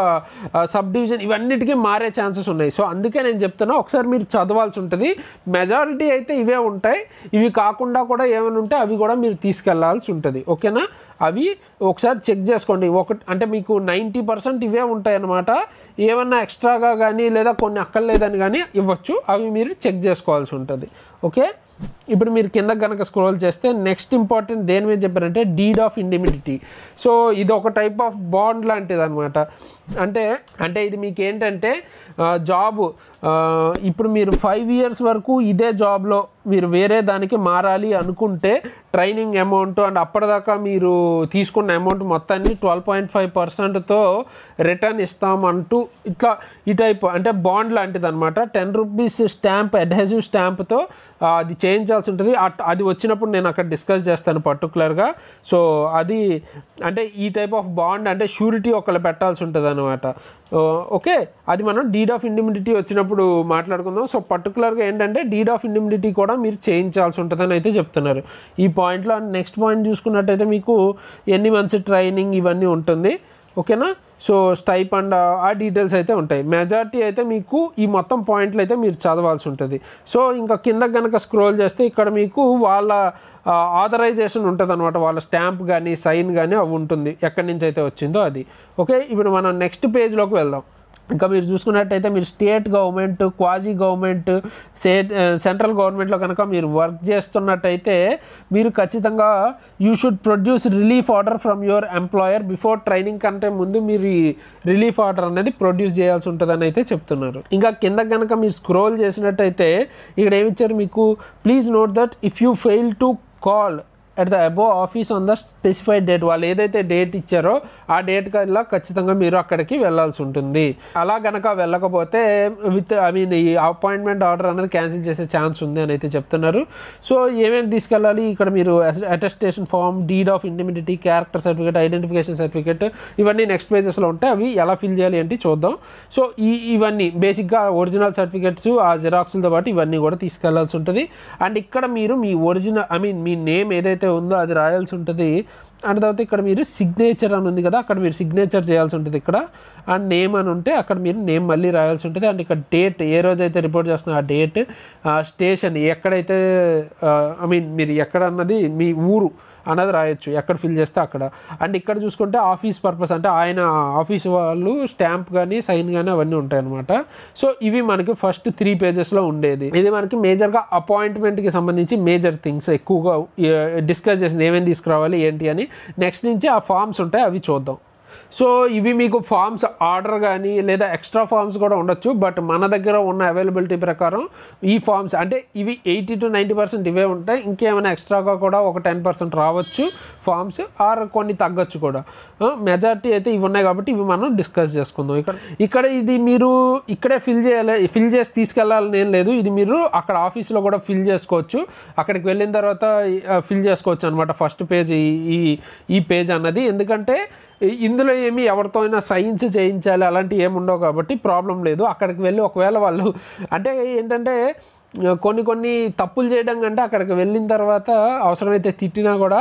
సబ్ డివిజన్ ఇవన్నిటికీ మారే ఛాన్సెస్ ఉన్నాయి సో అందుకే నేను చెప్తున్నా ఒకసారి మీరు చదవాల్సి ఉంటుంది మెజారిటీ అయితే ఇవే ఉంటాయి ఇవి కాకుండా కూడా ఏమైనా ఉంటే అవి కూడా మీరు తీసుకెళ్లాల్సి ఉంటుంది ఓకేనా అవి ఒకసారి చెక్ చేసుకోండి ఒక అంటే మీకు నైంటీ పర్సెంట్ ఇవే ఉంటాయన్నమాట ఏమన్నా ఎక్స్ట్రాగా కానీ లేదా కొన్ని అక్కర్లేదని కానీ ఇవ్వచ్చు అవి మీరు చెక్ చేసుకోవాల్సి ఉంటుంది ఓకే ఇప్పుడు మీరు కింద కనుక స్క్రోల్ చేస్తే నెక్స్ట్ ఇంపార్టెంట్ దేని మీద చెప్పారంటే డీడ్ ఆఫ్ ఇండిమిడిటీ సో ఇది ఒక టైప్ ఆఫ్ బాండ్ లాంటిది అనమాట అంటే అంటే ఇది మీకు ఏంటంటే జాబ్ ఇప్పుడు మీరు ఫైవ్ ఇయర్స్ వరకు ఇదే జాబ్లో మీరు వేరే దానికి మారాలి అనుకుంటే ట్రైనింగ్ అమౌంట్ అండ్ అప్పటిదాకా మీరు తీసుకున్న అమౌంట్ మొత్తాన్ని ట్వెల్వ్ పాయింట్ ఫైవ్ పర్సెంట్తో రిటర్న్ ఇస్తామంటూ ఇట్లా ఈ టైప్ అంటే బాండ్ లాంటిది అనమాట టెన్ రూపీస్ స్టాంప్ అడ్హెసివ్ స్టాంప్తో అది చేయించాల్సి ఉంటుంది అది వచ్చినప్పుడు నేను అక్కడ డిస్కస్ చేస్తాను పర్టికులర్గా సో అది అంటే ఈ టైప్ ఆఫ్ బాండ్ అంటే షూరిటీ ఒకళ్ళు పెట్టాల్సి ఉంటుంది అనమాట ఓకే అది మనం డీడ్ ఆఫ్ ఇండిమిడిటీ వచ్చినప్పుడు ఇప్పుడు మాట్లాడుకుందాం సో పర్టికులర్గా ఏంటంటే డీడ్ ఆఫ్ ఇండిమినిటీ కూడా మీరు చేయించాల్సి ఉంటుందని అయితే చెప్తున్నారు ఈ పాయింట్లో నెక్స్ట్ పాయింట్ చూసుకున్నట్టయితే మీకు ఎన్ని మంత్స్ ట్రైనింగ్ ఇవన్నీ ఉంటుంది ఓకేనా సో స్టైప్ అండ్ ఆ డీటెయిల్స్ అయితే ఉంటాయి మెజారిటీ అయితే మీకు ఈ మొత్తం పాయింట్లు అయితే మీరు చదవాల్సి ఉంటుంది సో ఇంకా కింద కనుక స్క్రోల్ చేస్తే ఇక్కడ మీకు వాళ్ళ ఆథరైజేషన్ ఉంటుంది అనమాట వాళ్ళ స్టాంప్ కానీ సైన్ కానీ అవి ఉంటుంది ఎక్కడి నుంచి అయితే వచ్చిందో అది ఓకే ఇప్పుడు మనం నెక్స్ట్ పేజ్లోకి వెళ్దాం ఇంకా మీరు చూసుకున్నట్టయితే మీరు స్టేట్ గవర్నమెంట్ క్వాజీ గవర్నమెంట్ స్టే సెంట్రల్ గవర్నమెంట్లో కనుక మీరు వర్క్ చేస్తున్నట్టయితే మీరు ఖచ్చితంగా you should produce relief order from your employer before training కంటే ముందు మీరు ఈ రిలీఫ్ ఆర్డర్ అనేది ప్రొడ్యూస్ చేయాల్సి ఉంటుందని అయితే చెప్తున్నారు ఇంకా కింద కనుక మీరు స్క్రోల్ చేసినట్టయితే ఇక్కడ ఏమిచ్చారు మీకు please note that if you fail to call at the అబో office on the specified date వాళ్ళు ఏదైతే డేట్ ఇచ్చారో ఆ డేట్ కల్లా ఖచ్చితంగా మీరు అక్కడికి వెళ్ళాల్సి ఉంటుంది అలా గనక వెళ్ళకపోతే విత్ ఐ మీన్ ఈ అపాయింట్మెంట్ ఆర్డర్ అనేది క్యాన్సిల్ చేసే ఛాన్స్ ఉంది అని అయితే చెప్తున్నారు సో ఏమేమి తీసుకెళ్ళాలి ఇక్కడ మీరు attestation form deed of indemnity character certificate identification certificate ఇవన్నీ నెక్స్ట్ పేజెస్లో ఉంటే అవి ఎలా ఫిల్ చేయాలి ఏంటి చూద్దాం సో ఈ ఇవన్నీ బేసిక్గా ఒరిజినల్ సర్టిఫికేట్స్ ఆ జిరాక్స్లతో పాటు ఇవన్నీ కూడా తీసుకెళ్లాల్సి ఉంటుంది అండ్ ఇక్కడ మీరు మీ ఒరిజినల్ ఐ మీన్ మీ నేమ్ ఏదైతే ఏదైతే ఉందో అది రాయాల్సి ఉంటుంది అండ్ తర్వాత ఇక్కడ మీరు సిగ్నేచర్ అని ఉంది కదా అక్కడ మీరు సిగ్నేచర్ చేయాల్సి ఉంటుంది ఇక్కడ అండ్ నేమ్ అని ఉంటే అక్కడ మీరు నేమ్ మళ్ళీ రాయాల్సి ఉంటుంది అండ్ ఇక్కడ డేట్ ఏ రోజైతే రిపోర్ట్ చేస్తున్న ఆ డేట్ స్టేషన్ ఎక్కడైతే ఐ మీన్ మీరు ఎక్కడ అన్నది మీ ఊరు అన్నది రాయొచ్చు ఎక్కడ ఫిల్ చేస్తే అక్కడ అండ్ ఇక్కడ చూసుకుంటే ఆఫీస్ పర్పస్ అంటే ఆయన ఆఫీస్ వాళ్ళు స్టాంప్ కానీ సైన్ కానీ అవన్నీ ఉంటాయన్నమాట సో ఇవి మనకి ఫస్ట్ త్రీ పేజెస్లో ఉండేది ఇది మనకి మేజర్గా అపాయింట్మెంట్కి సంబంధించి మేజర్ థింగ్స్ ఎక్కువగా డిస్కస్ చేసింది ఏమేమి తీసుకురావాలి ఏంటి అని నెక్స్ట్ నుంచి ఆ ఫామ్స్ ఉంటాయి అవి చూద్దాం సో ఇవి మీకు ఫామ్స్ ఆర్డర్ కానీ లేదా ఎక్స్ట్రా ఫామ్స్ కూడా ఉండొచ్చు బట్ మన దగ్గర ఉన్న అవైలబిలిటీ ప్రకారం ఈ ఫామ్స్ అంటే ఇవి ఎయిటీ టు నైంటీ పర్సెంట్ ఇవే ఉంటాయి ఇంకేమైనా ఎక్స్ట్రాగా కూడా ఒక టెన్ పర్సెంట్ రావచ్చు ఫామ్స్ ఆర్ కొన్ని తగ్గొచ్చు కూడా మెజార్టీ అయితే ఇవి ఉన్నాయి కాబట్టి ఇవి మనం డిస్కస్ చేసుకుందాం ఇక్కడ ఇక్కడ ఇది మీరు ఇక్కడే ఫిల్ చేయాలి ఫిల్ చేసి తీసుకెళ్ళాలని ఏం లేదు ఇది మీరు అక్కడ ఆఫీస్లో కూడా ఫిల్ చేసుకోవచ్చు అక్కడికి వెళ్ళిన తర్వాత ఫిల్ చేసుకోవచ్చు అనమాట ఫస్ట్ పేజ్ ఈ ఈ పేజ్ అన్నది ఎందుకంటే ఇందులో ఏమి ఎవరితో అయినా సైన్స్ చేయించాలి అలాంటివి ఏముండవు కాబట్టి ప్రాబ్లం లేదు అక్కడికి వెళ్ళి ఒకవేళ వాళ్ళు అంటే ఏంటంటే కొన్ని కొన్ని తప్పులు చేయడం కంటే అక్కడికి వెళ్ళిన తర్వాత అవసరమైతే తిట్టినా కూడా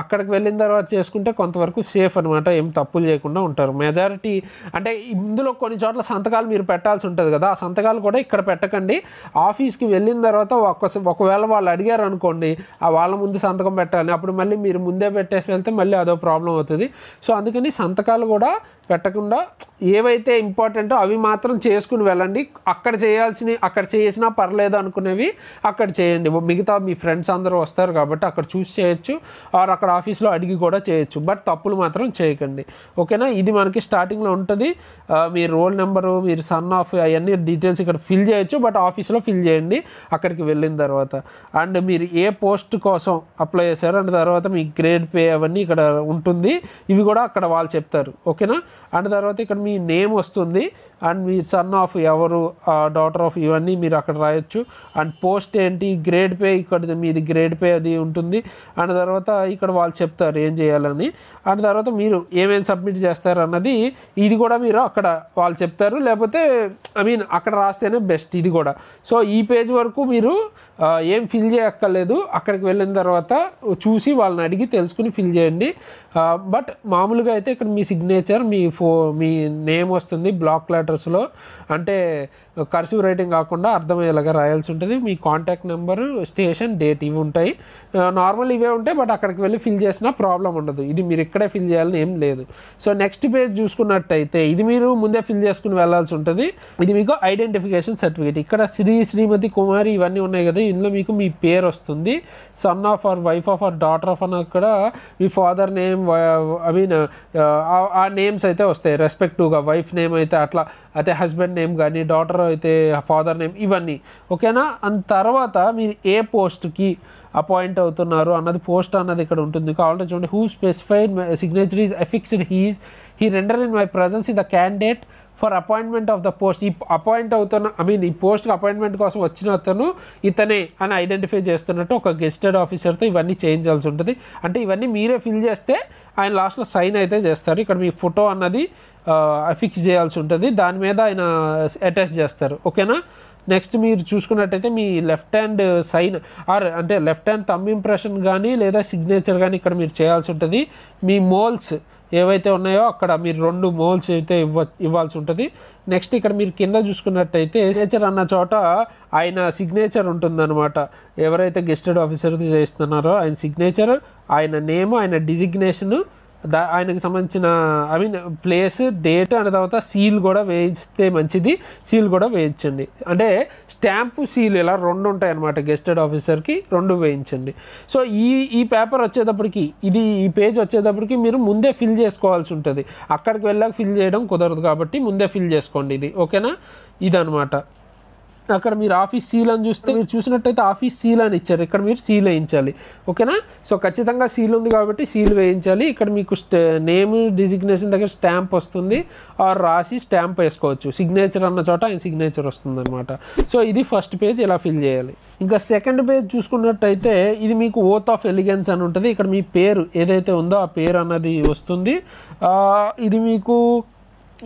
అక్కడికి వెళ్ళిన తర్వాత చేసుకుంటే కొంతవరకు సేఫ్ అనమాట ఏం తప్పులు చేయకుండా ఉంటారు మెజారిటీ అంటే ఇందులో కొన్ని చోట్ల సంతకాలు మీరు పెట్టాల్సి ఉంటుంది కదా ఆ సంతకాలు కూడా ఇక్కడ పెట్టకండి ఆఫీస్కి వెళ్ళిన తర్వాత ఒక్క ఒకవేళ వాళ్ళు అడిగారు అనుకోండి ఆ వాళ్ళ ముందు సంతకం పెట్టాలి అప్పుడు మళ్ళీ మీరు ముందే పెట్టేసి వెళ్తే మళ్ళీ అదో ప్రాబ్లం అవుతుంది సో అందుకని సంతకాలు కూడా పెట్టకుండా ఏవైతే ఇంపార్టెంటో అవి మాత్రం చేసుకుని వెళ్ళండి అక్కడ చేయాల్సిన అక్కడ చేసినా పర్లేదు లేదు అనుకునేవి అక్కడ చేయండి మిగతా మీ ఫ్రెండ్స్ అందరూ వస్తారు కాబట్టి అక్కడ చూసి చేయొచ్చు ఆర్ అక్కడ ఆఫీస్లో అడిగి కూడా చేయొచ్చు బట్ తప్పులు మాత్రం చేయకండి ఓకేనా ఇది మనకి స్టార్టింగ్లో ఉంటుంది మీ రోల్ నెంబరు మీరు సన్ ఆఫ్ అవన్నీ డీటెయిల్స్ ఇక్కడ ఫిల్ చేయొచ్చు బట్ ఆఫీస్లో ఫిల్ చేయండి అక్కడికి వెళ్ళిన తర్వాత అండ్ మీరు ఏ పోస్ట్ కోసం అప్లై చేశారు అండ్ తర్వాత మీ గ్రేడ్ పే అవన్నీ ఇక్కడ ఉంటుంది ఇవి కూడా అక్కడ వాళ్ళు చెప్తారు ఓకేనా అండ్ తర్వాత ఇక్కడ మీ నేమ్ వస్తుంది అండ్ మీ సన్ ఆఫ్ ఎవరు డాటర్ ఆఫ్ ఇవన్నీ మీరు అక్కడ రాయొచ్చు చేసుకోవచ్చు అండ్ పోస్ట్ ఏంటి గ్రేడ్ పే ఇక్కడ మీది గ్రేడ్ పే అది ఉంటుంది అండ్ తర్వాత ఇక్కడ వాళ్ళు చెప్తారు ఏం చేయాలని అండ్ తర్వాత మీరు ఏమేమి సబ్మిట్ చేస్తారు అన్నది ఇది కూడా మీరు అక్కడ వాళ్ళు చెప్తారు లేకపోతే ఐ మీన్ అక్కడ రాస్తేనే బెస్ట్ ఇది కూడా సో ఈ పేజ్ వరకు మీరు ఏం ఫిల్ చేయక్కర్లేదు అక్కడికి వెళ్ళిన తర్వాత చూసి వాళ్ళని అడిగి తెలుసుకుని ఫిల్ చేయండి బట్ మామూలుగా అయితే ఇక్కడ మీ సిగ్నేచర్ మీ ఫో మీ నేమ్ వస్తుంది బ్లాక్ లెటర్స్లో అంటే కర్సివ్ రైటింగ్ కాకుండా అర్థమయ్యేలాగా రాయాలి రాయాల్సి ఉంటుంది మీ కాంటాక్ట్ నెంబరు స్టేషన్ డేట్ ఇవి ఉంటాయి నార్మల్ ఇవే ఉంటాయి బట్ అక్కడికి వెళ్ళి ఫిల్ చేసినా ప్రాబ్లం ఉండదు ఇది మీరు ఇక్కడే ఫిల్ చేయాలని ఏం లేదు సో నెక్స్ట్ పేజ్ చూసుకున్నట్టయితే ఇది మీరు ముందే ఫిల్ చేసుకుని వెళ్ళాల్సి ఉంటుంది ఇది మీకు ఐడెంటిఫికేషన్ సర్టిఫికేట్ ఇక్కడ శ్రీ శ్రీమతి కుమారి ఇవన్నీ ఉన్నాయి కదా ఇందులో మీకు మీ పేరు వస్తుంది son of or wife of or daughter of అని అక్కడ మీ ఫాదర్ నేమ్ ఐ మీన్ ఆ నేమ్స్ అయితే వస్తాయి రెస్పెక్టివ్గా వైఫ్ నేమ్ అయితే అట్లా అయితే హస్బెండ్ నేమ్ కానీ డాటర్ అయితే ఫాదర్ నేమ్ ఇవన్నీ ఓకేనా అండ్ తర్వాత మీరు ఏ పోస్ట్కి అపాయింట్ అవుతున్నారు అన్నది పోస్ట్ అన్నది ఇక్కడ ఉంటుంది కావాలంటే చూడండి who specified signature is affixed his he render in my presence in the candidate for appointment of the post ఈ అపాయింట్ అవుతున్న ఐ మీన్ ఈ పోస్ట్కి అపాయింట్మెంట్ కోసం వచ్చిన అతను ఇతనే అని ఐడెంటిఫై చేస్తున్నట్టు ఒక గెస్టెడ్ ఆఫీసర్తో ఇవన్నీ చేయించాల్సి ఉంటుంది అంటే ఇవన్నీ మీరే ఫిల్ చేస్తే ఆయన లాస్ట్లో సైన్ అయితే చేస్తారు ఇక్కడ మీ ఫోటో అన్నది ఫిక్స్ uh, చేయాల్సి ఉంటుంది దాని మీద ఆయన అటాచ్ uh, చేస్తారు ఓకేనా నెక్స్ట్ మీరు చూసుకున్నట్టయితే మీ లెఫ్ట్ హ్యాండ్ సైన్ ఆర్ అంటే లెఫ్ట్ హ్యాండ్ తమ్ ఇంప్రెషన్ కానీ లేదా సిగ్నేచర్ కానీ ఇక్కడ మీరు చేయాల్సి ఉంటుంది మీ మోల్స్ ఏవైతే ఉన్నాయో అక్కడ మీరు రెండు మోల్స్ అయితే ఇవ్వ ఇవ్వాల్సి ఉంటుంది నెక్స్ట్ ఇక్కడ మీరు కింద చూసుకున్నట్టయితే సిగ్నేచర్ అన్న చోట ఆయన సిగ్నేచర్ ఉంటుందన్నమాట ఎవరైతే గెస్టెడ్ ఆఫీసర్ చేస్తున్నారో ఆయన సిగ్నేచర్ ఆయన నేమ్ ఆయన డిజిగ్నేషను దా ఆయనకు సంబంధించిన ఐ మీన్ ప్లేస్ డేట్ అనే తర్వాత సీల్ కూడా వేయిస్తే మంచిది సీల్ కూడా వేయించండి అంటే స్టాంపు సీల్ ఇలా రెండు ఉంటాయి అన్నమాట గెస్టెడ్ ఆఫీసర్కి రెండు వేయించండి సో ఈ ఈ పేపర్ వచ్చేటప్పటికి ఇది ఈ పేజ్ వచ్చేటప్పటికి మీరు ముందే ఫిల్ చేసుకోవాల్సి ఉంటుంది అక్కడికి వెళ్ళాక ఫిల్ చేయడం కుదరదు కాబట్టి ముందే ఫిల్ చేసుకోండి ఇది ఓకేనా ఇదనమాట అక్కడ మీరు ఆఫీస్ సీల్ అని చూస్తే మీరు చూసినట్టయితే ఆఫీస్ సీల్ అని ఇచ్చారు ఇక్కడ మీరు సీల్ వేయించాలి ఓకేనా సో ఖచ్చితంగా సీల్ ఉంది కాబట్టి సీల్ వేయించాలి ఇక్కడ మీకు నేమ్ డిజిగ్నేషన్ దగ్గర స్టాంప్ వస్తుంది ఆర్ రాసి స్టాంప్ వేసుకోవచ్చు సిగ్నేచర్ అన్న చోట ఆయన సిగ్నేచర్ వస్తుంది అనమాట సో ఇది ఫస్ట్ పేజ్ ఇలా ఫిల్ చేయాలి ఇంకా సెకండ్ పేజ్ చూసుకున్నట్టయితే ఇది మీకు ఓత్ ఆఫ్ ఎలిగెన్స్ అని ఉంటుంది ఇక్కడ మీ పేరు ఏదైతే ఉందో ఆ పేరు అన్నది వస్తుంది ఇది మీకు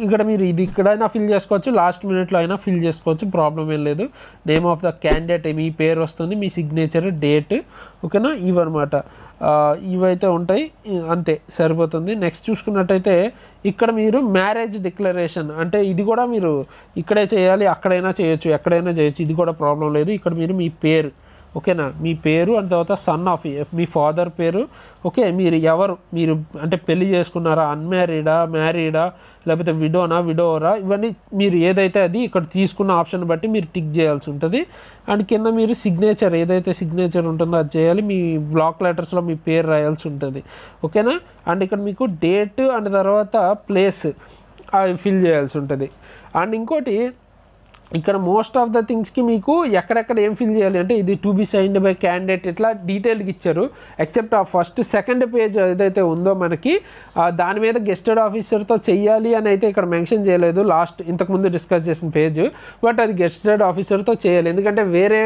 ఇక్కడ మీరు ఇది ఇక్కడైనా ఫిల్ చేసుకోవచ్చు లాస్ట్ మినిట్లో అయినా ఫిల్ చేసుకోవచ్చు ప్రాబ్లం ఏం లేదు నేమ్ ఆఫ్ ద క్యాండిడేట్ మీ పేరు వస్తుంది మీ సిగ్నేచర్ డేట్ ఓకేనా ఇవన్నమాట ఇవైతే ఉంటాయి అంతే సరిపోతుంది నెక్స్ట్ చూసుకున్నట్టయితే ఇక్కడ మీరు మ్యారేజ్ డిక్లరేషన్ అంటే ఇది కూడా మీరు ఇక్కడే చేయాలి అక్కడైనా చేయొచ్చు ఎక్కడైనా చేయొచ్చు ఇది కూడా ప్రాబ్లం లేదు ఇక్కడ మీరు మీ పేరు ఓకేనా మీ పేరు అండ్ తర్వాత సన్ ఆఫ్ మీ ఫాదర్ పేరు ఓకే మీరు ఎవరు మీరు అంటే పెళ్లి చేసుకున్నారా అన్మ్యారీడా మ్యారీడా లేకపోతే విడోనా విడోరా ఇవన్నీ మీరు ఏదైతే అది ఇక్కడ తీసుకున్న ఆప్షన్ బట్టి మీరు టిక్ చేయాల్సి ఉంటుంది అండ్ కింద మీరు సిగ్నేచర్ ఏదైతే సిగ్నేచర్ ఉంటుందో అది చేయాలి మీ బ్లాక్ లెటర్స్లో మీ పేరు రాయాల్సి ఉంటుంది ఓకేనా అండ్ ఇక్కడ మీకు డేట్ అండ్ తర్వాత ప్లేస్ అవి ఫిల్ చేయాల్సి ఉంటుంది అండ్ ఇంకోటి ఇక్కడ మోస్ట్ ఆఫ్ ద థింగ్స్కి మీకు ఎక్కడెక్కడ ఏం ఫిల్ చేయాలి అంటే ఇది to be signed by candidate ఇట్లా డీటెయిల్గా ఇచ్చారు ఎక్సెప్ట్ ఆ ఫస్ట్ సెకండ్ పేజ్ ఏదైతే ఉందో మనకి దాని మీద గెస్టెడ్ ఆఫీసర్తో చేయాలి అని అయితే ఇక్కడ మెన్షన్ చేయలేదు లాస్ట్ ఇంతకుముందు డిస్కస్ చేసిన పేజ్ బట్ అది గెస్టెడ్ ఆఫీసర్తో చేయాలి ఎందుకంటే వేరే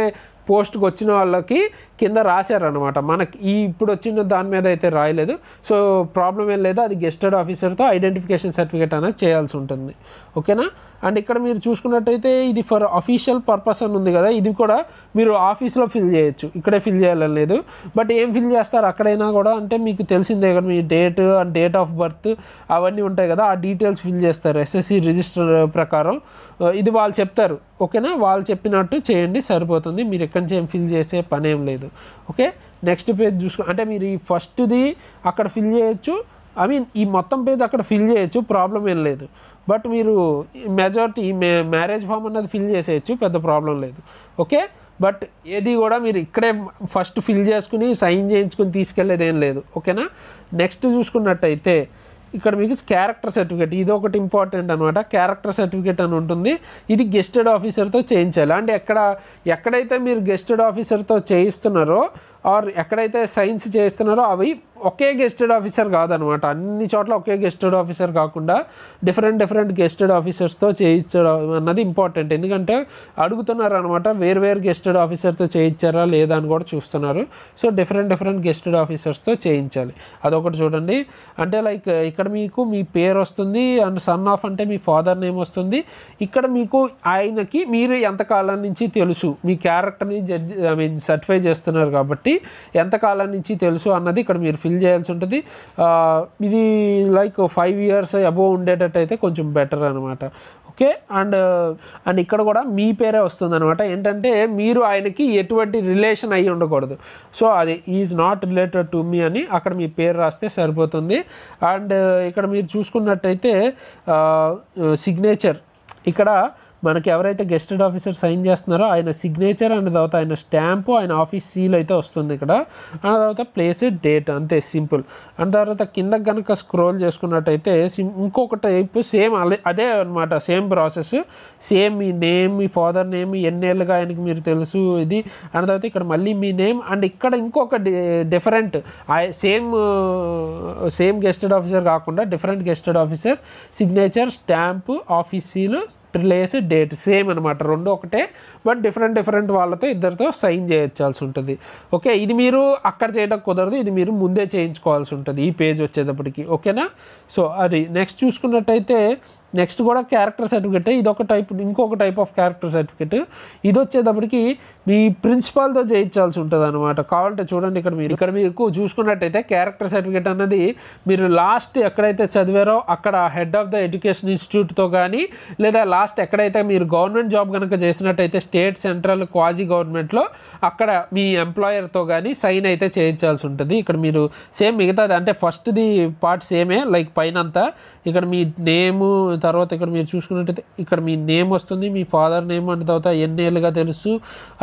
పోస్ట్కి వచ్చిన వాళ్ళకి కింద రాశారనమాట మనకి ఈ ఇప్పుడు వచ్చిన దాని మీద అయితే రాయలేదు సో ప్రాబ్లం ఏం లేదు అది గెస్టెడ్ ఆఫీసర్తో ఐడెంటిఫికేషన్ సర్టిఫికేట్ అనేది చేయాల్సి ఉంటుంది ఓకేనా అండ్ ఇక్కడ మీరు చూసుకున్నట్టయితే ఇది ఫర్ అఫీషియల్ పర్పస్ అని ఉంది కదా ఇది కూడా మీరు ఆఫీస్లో ఫిల్ చేయొచ్చు ఇక్కడే ఫిల్ చేయాలని లేదు బట్ ఏం ఫిల్ చేస్తారు అక్కడైనా కూడా అంటే మీకు తెలిసిందే కదా మీ date and date of birth అవన్నీ ఉంటాయి కదా ఆ డీటెయిల్స్ ఫిల్ చేస్తారు ఎస్ఎస్సి రిజిస్టర్ ప్రకారం ఇది వాళ్ళు చెప్తారు ఓకేనా వాళ్ళు చెప్పినట్టు చేయండి సరిపోతుంది మీరు ఎక్కడి నుంచి ఏం ఫిల్ చేసే పనేం లేదు కాదు ఓకే నెక్స్ట్ పేజ్ చూసుకో అంటే మీరు ఈ ఫస్ట్ది అక్కడ ఫిల్ చేయొచ్చు ఐ మీన్ ఈ మొత్తం పేజ్ అక్కడ ఫిల్ చేయొచ్చు ప్రాబ్లం ఏం లేదు బట్ మీరు మెజారిటీ మ్యారేజ్ ఫామ్ అన్నది ఫిల్ చేసేయచ్చు పెద్ద ప్రాబ్లం లేదు ఓకే బట్ ఏది కూడా మీరు ఇక్కడే ఫస్ట్ ఫిల్ చేసుకుని సైన్ చేయించుకుని తీసుకెళ్ళేది ఏం లేదు ఓకేనా నెక్స్ట్ చూసుకున్నట్టయితే ఇక్కడ మీకు క్యారెక్టర్ సర్టిఫికేట్ ఇది ఒకటి ఇంపార్టెంట్ అనమాట క్యారెక్టర్ సర్టిఫికేట్ అని ఉంటుంది ఇది గెస్టెడ్ ఆఫీసర్తో చేయించాలి అంటే ఎక్కడ ఎక్కడైతే మీరు గెస్టెడ్ ఆఫీసర్తో చేయిస్తున్నారో ఆర్ ఎక్కడైతే సైన్స్ చేయిస్తున్నారో అవి ఒకే గెస్టెడ్ ఆఫీసర్ కాదనమాట అన్ని చోట్ల ఒకే గెస్టెడ్ ఆఫీసర్ కాకుండా డిఫరెంట్ డిఫరెంట్ గెస్టెడ్ ఆఫీసర్స్తో చేయించడం అన్నది ఇంపార్టెంట్ ఎందుకంటే అడుగుతున్నారు అనమాట వేరు వేరు గెస్టెడ్ ఆఫీసర్తో చేయించారా లేదా అని కూడా చూస్తున్నారు సో డిఫరెంట్ డిఫరెంట్ గెస్టెడ్ ఆఫీసర్స్తో చేయించాలి అదొకటి చూడండి అంటే లైక్ ఇక్కడ మీకు మీ పేరు వస్తుంది అండ్ సన్ ఆఫ్ అంటే మీ ఫాదర్ నేమ్ వస్తుంది ఇక్కడ మీకు ఆయనకి మీరు ఎంతకాలం నుంచి తెలుసు మీ క్యారెక్టర్ని జడ్జ్ ఐ మీన్ సర్టిఫై చేస్తున్నారు కాబట్టి ఎంతకాలం నుంచి తెలుసు అన్నది ఇక్కడ మీరు ఫిల్ చేయాల్సి ఉంటుంది ఇది లైక్ ఫైవ్ ఇయర్స్ అబోవ్ ఉండేటట్టు అయితే కొంచెం బెటర్ అనమాట ఓకే అండ్ అండ్ ఇక్కడ కూడా మీ పేరే వస్తుంది అనమాట ఏంటంటే మీరు ఆయనకి ఎటువంటి రిలేషన్ అయ్యి ఉండకూడదు సో అది ఈజ్ నాట్ రిలేటెడ్ టు మీ అని అక్కడ మీ పేరు రాస్తే సరిపోతుంది అండ్ ఇక్కడ మీరు చూసుకున్నట్టయితే సిగ్నేచర్ ఇక్కడ మనకి ఎవరైతే గెస్టెడ్ ఆఫీసర్ సైన్ చేస్తున్నారో ఆయన సిగ్నేచర్ అండ్ తర్వాత ఆయన స్టాంపు ఆయన ఆఫీస్ సీల్ అయితే వస్తుంది ఇక్కడ అండ్ తర్వాత ప్లేస్ డేట్ అంతే సింపుల్ అన్న తర్వాత కింద కనుక స్క్రోల్ చేసుకున్నట్టయితే ఇంకొక టైపు సేమ్ అదే అనమాట సేమ్ ప్రాసెస్ సేమ్ మీ నేమ్ మీ ఫాదర్ నేమ్ ఎన్నేళ్ళుగా ఆయనకి మీరు తెలుసు ఇది అన్న తర్వాత ఇక్కడ మళ్ళీ మీ నేమ్ అండ్ ఇక్కడ ఇంకొక different same same gazetted officer కాకుండా different gazetted officer signature stamp office seal place date same అనమాట రెండు ఒకటే బట్ డిఫరెంట్ డిఫరెంట్ వాళ్ళతో ఇద్దరితో సైన్ చేయించాల్సి ఉంటుంది ఓకే ఇది మీరు అక్కడ చేయడం కుదరదు ఇది మీరు ముందే చేయించుకోవాల్సి ఉంటుంది ఈ పేజ్ వచ్చేటప్పటికి ఓకేనా సో అది నెక్స్ట్ చూసుకున్నట్టయితే నెక్స్ట్ కూడా క్యారెక్టర్ సర్టిఫికేట్ ఇది ఒక టైప్ ఇంకొక టైప్ ఆఫ్ క్యారెక్టర్ సర్టిఫికేట్ ఇది వచ్చేటప్పటికి మీ ప్రిన్సిపాల్తో చేయించాల్సి ఉంటుంది అనమాట కావాలంటే చూడండి ఇక్కడ మీరు ఇక్కడ మీకు చూసుకున్నట్టయితే క్యారెక్టర్ సర్టిఫికేట్ అన్నది మీరు లాస్ట్ ఎక్కడైతే చదివారో అక్కడ హెడ్ ఆఫ్ ద ఎడ్యుకేషన్ ఇన్స్టిట్యూట్తో కానీ లేదా లాస్ట్ ఎక్కడైతే మీరు గవర్నమెంట్ జాబ్ కనుక చేసినట్టయితే స్టేట్ సెంట్రల్ క్వాజీ గవర్నమెంట్లో అక్కడ మీ ఎంప్లాయర్తో కానీ సైన్ అయితే చేయించాల్సి ఉంటుంది ఇక్కడ మీరు సేమ్ మిగతాది అంటే ఫస్ట్ది పార్ట్ సేమే లైక్ పైన అంతా ఇక్కడ మీ నేము తర్వాత ఇక్కడ మీరు చూసుకున్నట్టయితే ఇక్కడ మీ నేమ్ వస్తుంది మీ ఫాదర్ నేమ్ అంటే తర్వాత ఎన్ని ఏళ్ళుగా తెలుసు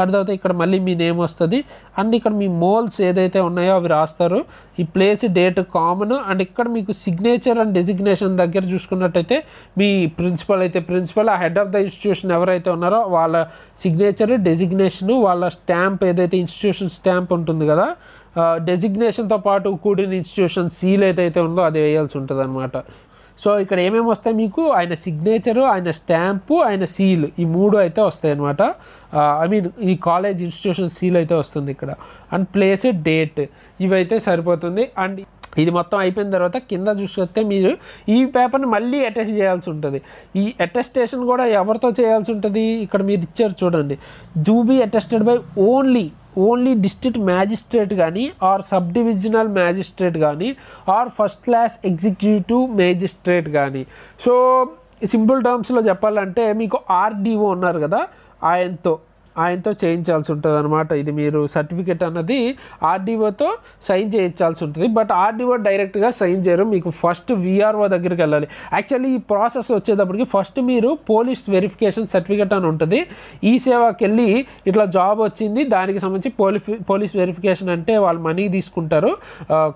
అండ్ తర్వాత ఇక్కడ మళ్ళీ మీ నేమ్ వస్తుంది అండ్ ఇక్కడ మీ మోల్స్ ఏదైతే ఉన్నాయో అవి రాస్తారు ఈ ప్లేస్ డేట్ కామన్ అండ్ ఇక్కడ మీకు సిగ్నేచర్ అండ్ డెసిగ్నేషన్ దగ్గర చూసుకున్నట్టయితే మీ ప్రిన్సిపల్ అయితే ప్రిన్సిపల్ ఆ హెడ్ ఆఫ్ ద ఇన్స్టిట్యూషన్ ఎవరైతే ఉన్నారో వాళ్ళ సిగ్నేచర్ డెసిగ్నేషన్ వాళ్ళ స్టాంప్ ఏదైతే ఇన్స్టిట్యూషన్ స్టాంప్ ఉంటుంది కదా డెసిగ్నేషన్తో పాటు కూడిన ఇన్స్టిట్యూషన్ సీల్ ఏదైతే ఉందో అది వేయాల్సి ఉంటుంది అనమాట సో ఇక్కడ ఏమేమి వస్తాయి మీకు ఆయన సిగ్నేచరు ఆయన స్టాంపు ఆయన సీల్ ఈ మూడు అయితే వస్తాయి అనమాట ఐ మీన్ ఈ కాలేజ్ ఇన్స్టిట్యూషన్ సీల్ అయితే వస్తుంది ఇక్కడ అండ్ ప్లేస్ డేట్ ఇవైతే సరిపోతుంది అండ్ ఇది మొత్తం అయిపోయిన తర్వాత కింద చూసుకొస్తే మీరు ఈ పేపర్ని మళ్ళీ అటెస్ట్ చేయాల్సి ఉంటుంది ఈ అటెస్టేషన్ కూడా ఎవరితో చేయాల్సి ఉంటుంది ఇక్కడ మీరు ఇచ్చారు చూడండి to be attested by only only district magistrate కానీ ఆర్ సబ్ డివిజనల్ మ్యాజిస్ట్రేట్ కానీ or first class executive magistrate కానీ సో సింపుల్ టర్మ్స్లో చెప్పాలంటే మీకు ఆర్డీఓ ఉన్నారు కదా ఆయనతో ఆయనతో చేయించాల్సి ఉంటుంది అనమాట ఇది మీరు సర్టిఫికేట్ అన్నది ఆర్డీఓతో సైన్ చేయించాల్సి ఉంటుంది బట్ ఆర్డీఓ డైరెక్ట్గా సైన్ చేయరు మీకు ఫస్ట్ విఆర్ఓ దగ్గరికి వెళ్ళాలి యాక్చువల్లీ ఈ ప్రాసెస్ వచ్చేటప్పటికి ఫస్ట్ మీరు పోలీస్ వెరిఫికేషన్ సర్టిఫికేట్ అని ఉంటుంది ఈ సేవకి వెళ్ళి ఇట్లా జాబ్ వచ్చింది దానికి సంబంధించి పోలీస్ పోలీస్ వెరిఫికేషన్ అంటే వాళ్ళు మనీ తీసుకుంటారు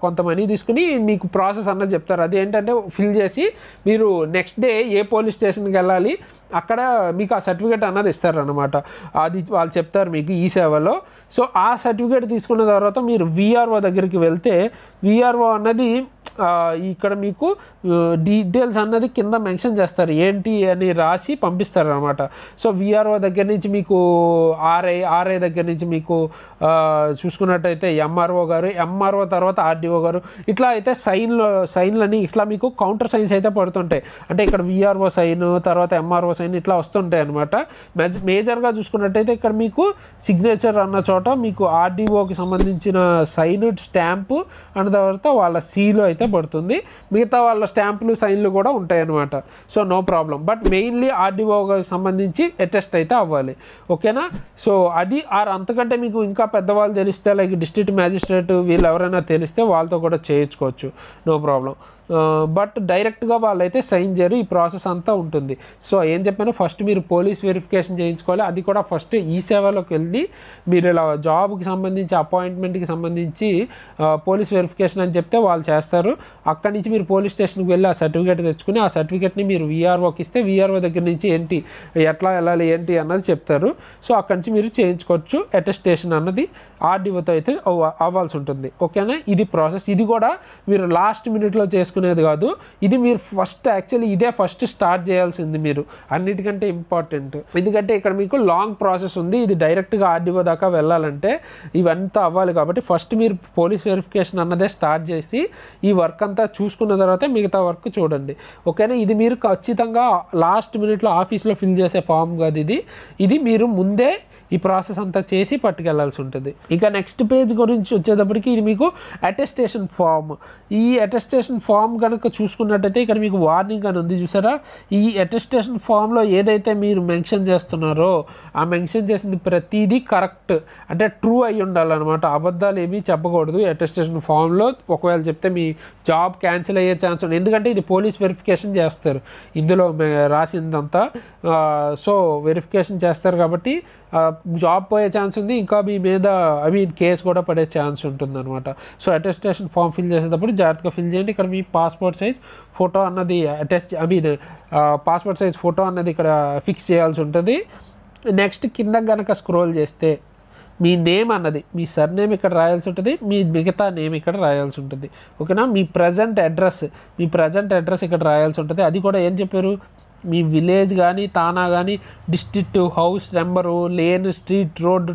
కొంత మనీ తీసుకుని మీకు ప్రాసెస్ అన్నది చెప్తారు అదేంటంటే ఫిల్ చేసి మీరు నెక్స్ట్ డే ఏ పోలీస్ స్టేషన్కి వెళ్ళాలి అక్కడ మీకు ఆ సర్టిఫికేట్ అన్నది ఇస్తారనమాట అది వాళ్ళు చెప్తారు మీకు ఈ సేవలో సో ఆ సర్టిఫికేట్ తీసుకున్న తర్వాత మీరు విఆర్ఓ దగ్గరికి వెళ్తే విఆర్ఓ అన్నది ఇక్కడ మీకు డీటెయిల్స్ అన్నది కింద మెన్షన్ చేస్తారు ఏంటి అని రాసి పంపిస్తారు అనమాట సో విఆర్ఓ దగ్గర నుంచి మీకు ఆర్ఐ ఆర్ఐ దగ్గర నుంచి మీకు చూసుకున్నట్టయితే ఎంఆర్ఓ గారు ఎంఆర్ఓ తర్వాత ఆర్డీఓ గారు ఇట్లా అయితే సైన్లో సైన్లని ఇట్లా మీకు కౌంటర్ సైన్స్ అయితే పడుతుంటాయి అంటే ఇక్కడ విఆర్ఓ సైన్ తర్వాత ఎంఆర్ఓ సైన్ ఇట్లా వస్తుంటాయి అనమాట మేజర్గా చూసుకున్నట్టయితే ఇక్కడ మీకు సిగ్నేచర్ అన్న చోట మీకు ఆర్డీఓకి సంబంధించిన సైన్ స్టాంపు అండ్ తర్వాత వాళ్ళ సీలు అయితే పడుతుంది మిగతా వాళ్ళ స్టాంపులు సైన్లు కూడా ఉంటాయన్నమాట so no problem but mainly ఆర్డీఓకి సంబంధించి అటెస్ట్ అయితే అవ్వాలి ఓకేనా సో అది ఆర్ అంతకంటే మీకు ఇంకా పెద్దవాళ్ళు తెలిస్తే లైక్ డిస్ట్రిక్ట్ మ్యాజిస్ట్రేట్ వీళ్ళు ఎవరైనా తెలిస్తే వాళ్ళతో కూడా చేయించుకోవచ్చు నో ప్రాబ్లం బట్ డైరెక్ట్గా వాళ్ళైతే సైన్ చేయరు ఈ ప్రాసెస్ అంతా ఉంటుంది సో ఏం చెప్పాను ఫస్ట్ మీరు పోలీస్ వెరిఫికేషన్ చేయించుకోవాలి అది కూడా ఫస్ట్ ఈ సేవలోకి వెళ్ళి మీరు ఇలా జాబ్కి సంబంధించి అపాయింట్మెంట్కి సంబంధించి పోలీస్ వెరిఫికేషన్ అని చెప్తే వాళ్ళు చేస్తారు అక్కడి నుంచి మీరు పోలీస్ స్టేషన్కి వెళ్ళి ఆ సర్టిఫికేట్ తెచ్చుకుని ఆ సర్టిఫికేట్ని మీరు వీఆర్ఓకి ఇస్తే వీఆర్ఓ దగ్గర నుంచి ఏంటి ఎట్లా వెళ్ళాలి ఏంటి అన్నది చెప్తారు సో అక్కడి నుంచి మీరు చేయించుకోవచ్చు అటెస్టేషన్ అన్నది ఆర్డీఓతో అయితే అవ్వాల్సి ఉంటుంది ఓకేనా ఇది ప్రాసెస్ ఇది కూడా మీరు లాస్ట్ మినిట్లో చేసుకుని తీసుకునేది కాదు ఇది మీరు ఫస్ట్ యాక్చువల్లీ ఇదే ఫస్ట్ స్టార్ట్ చేయాల్సింది మీరు అన్నిటికంటే ఇంపార్టెంట్ ఎందుకంటే ఇక్కడ మీకు లాంగ్ ప్రాసెస్ ఉంది ఇది డైరెక్ట్గా ఆర్డీఓ దాకా వెళ్ళాలంటే ఇవంతా అవ్వాలి కాబట్టి ఫస్ట్ మీరు పోలీస్ వెరిఫికేషన్ అన్నదే స్టార్ట్ చేసి ఈ వర్క్ అంతా చూసుకున్న తర్వాత మిగతా వర్క్ చూడండి ఓకేనా ఇది మీరు ఖచ్చితంగా లాస్ట్ మినిట్లో ఆఫీస్లో ఫిల్ చేసే ఫామ్ కాదు ఇది ఇది మీరు ముందే ఈ ప్రాసెస్ అంతా చేసి పట్టుకెళ్లాల్సి ఉంటుంది ఇంకా నెక్స్ట్ పేజ్ గురించి వచ్చేటప్పటికి ఇది మీకు అటెస్టేషన్ ఫామ్ ఈ అటెస్టేషన్ ఫామ్ ఫామ్ కనుక చూసుకున్నట్టయితే ఇక్కడ మీకు వార్నింగ్ అని ఉంది చూసారా ఈ అటెస్టేషన్ ఫామ్లో ఏదైతే మీరు మెన్షన్ చేస్తున్నారో ఆ మెన్షన్ చేసింది ప్రతిదీ కరెక్ట్ అంటే ట్రూ అయి ఉండాలన్నమాట అబద్ధాలు ఏమీ చెప్పకూడదు అటెస్టేషన్ ఫామ్లో ఒకవేళ చెప్తే మీ జాబ్ క్యాన్సిల్ అయ్యే ఛాన్స్ ఉంది ఎందుకంటే ఇది పోలీస్ వెరిఫికేషన్ చేస్తారు ఇందులో రాసిందంతా సో వెరిఫికేషన్ చేస్తారు కాబట్టి జాబ్ పోయే ఛాన్స్ ఉంది ఇంకా మీ మీద ఐ మీన్ కేసు కూడా పడే ఛాన్స్ ఉంటుంది అనమాట సో అటెస్టేషన్ ఫామ్ ఫిల్ చేసేటప్పుడు జాగ్రత్తగా ఫిల్ చేయండి ఇక్కడ మీ పాస్పోర్ట్ సైజ్ ఫోటో అన్నది attest I mean passport size photo అన్నది ఇక్కడ ఫిక్స్ చేయాల్సి ఉంటుంది నెక్స్ట్ కింద కనుక స్క్రోల్ చేస్తే మీ నేమ్ అన్నది మీ సర్నేమ్ ఇక్కడ రాయాల్సి ఉంటుంది మీ మిగతా నేమ్ ఇక్కడ రాయాల్సి ఉంటుంది ఓకేనా మీ ప్రజెంట్ అడ్రస్ మీ ప్రజెంట్ అడ్రస్ ఇక్కడ రాయాల్సి ఉంటుంది అది కూడా ఏం చెప్పారు మీ విలేజ్ కానీ తానా కానీ district house number lane street road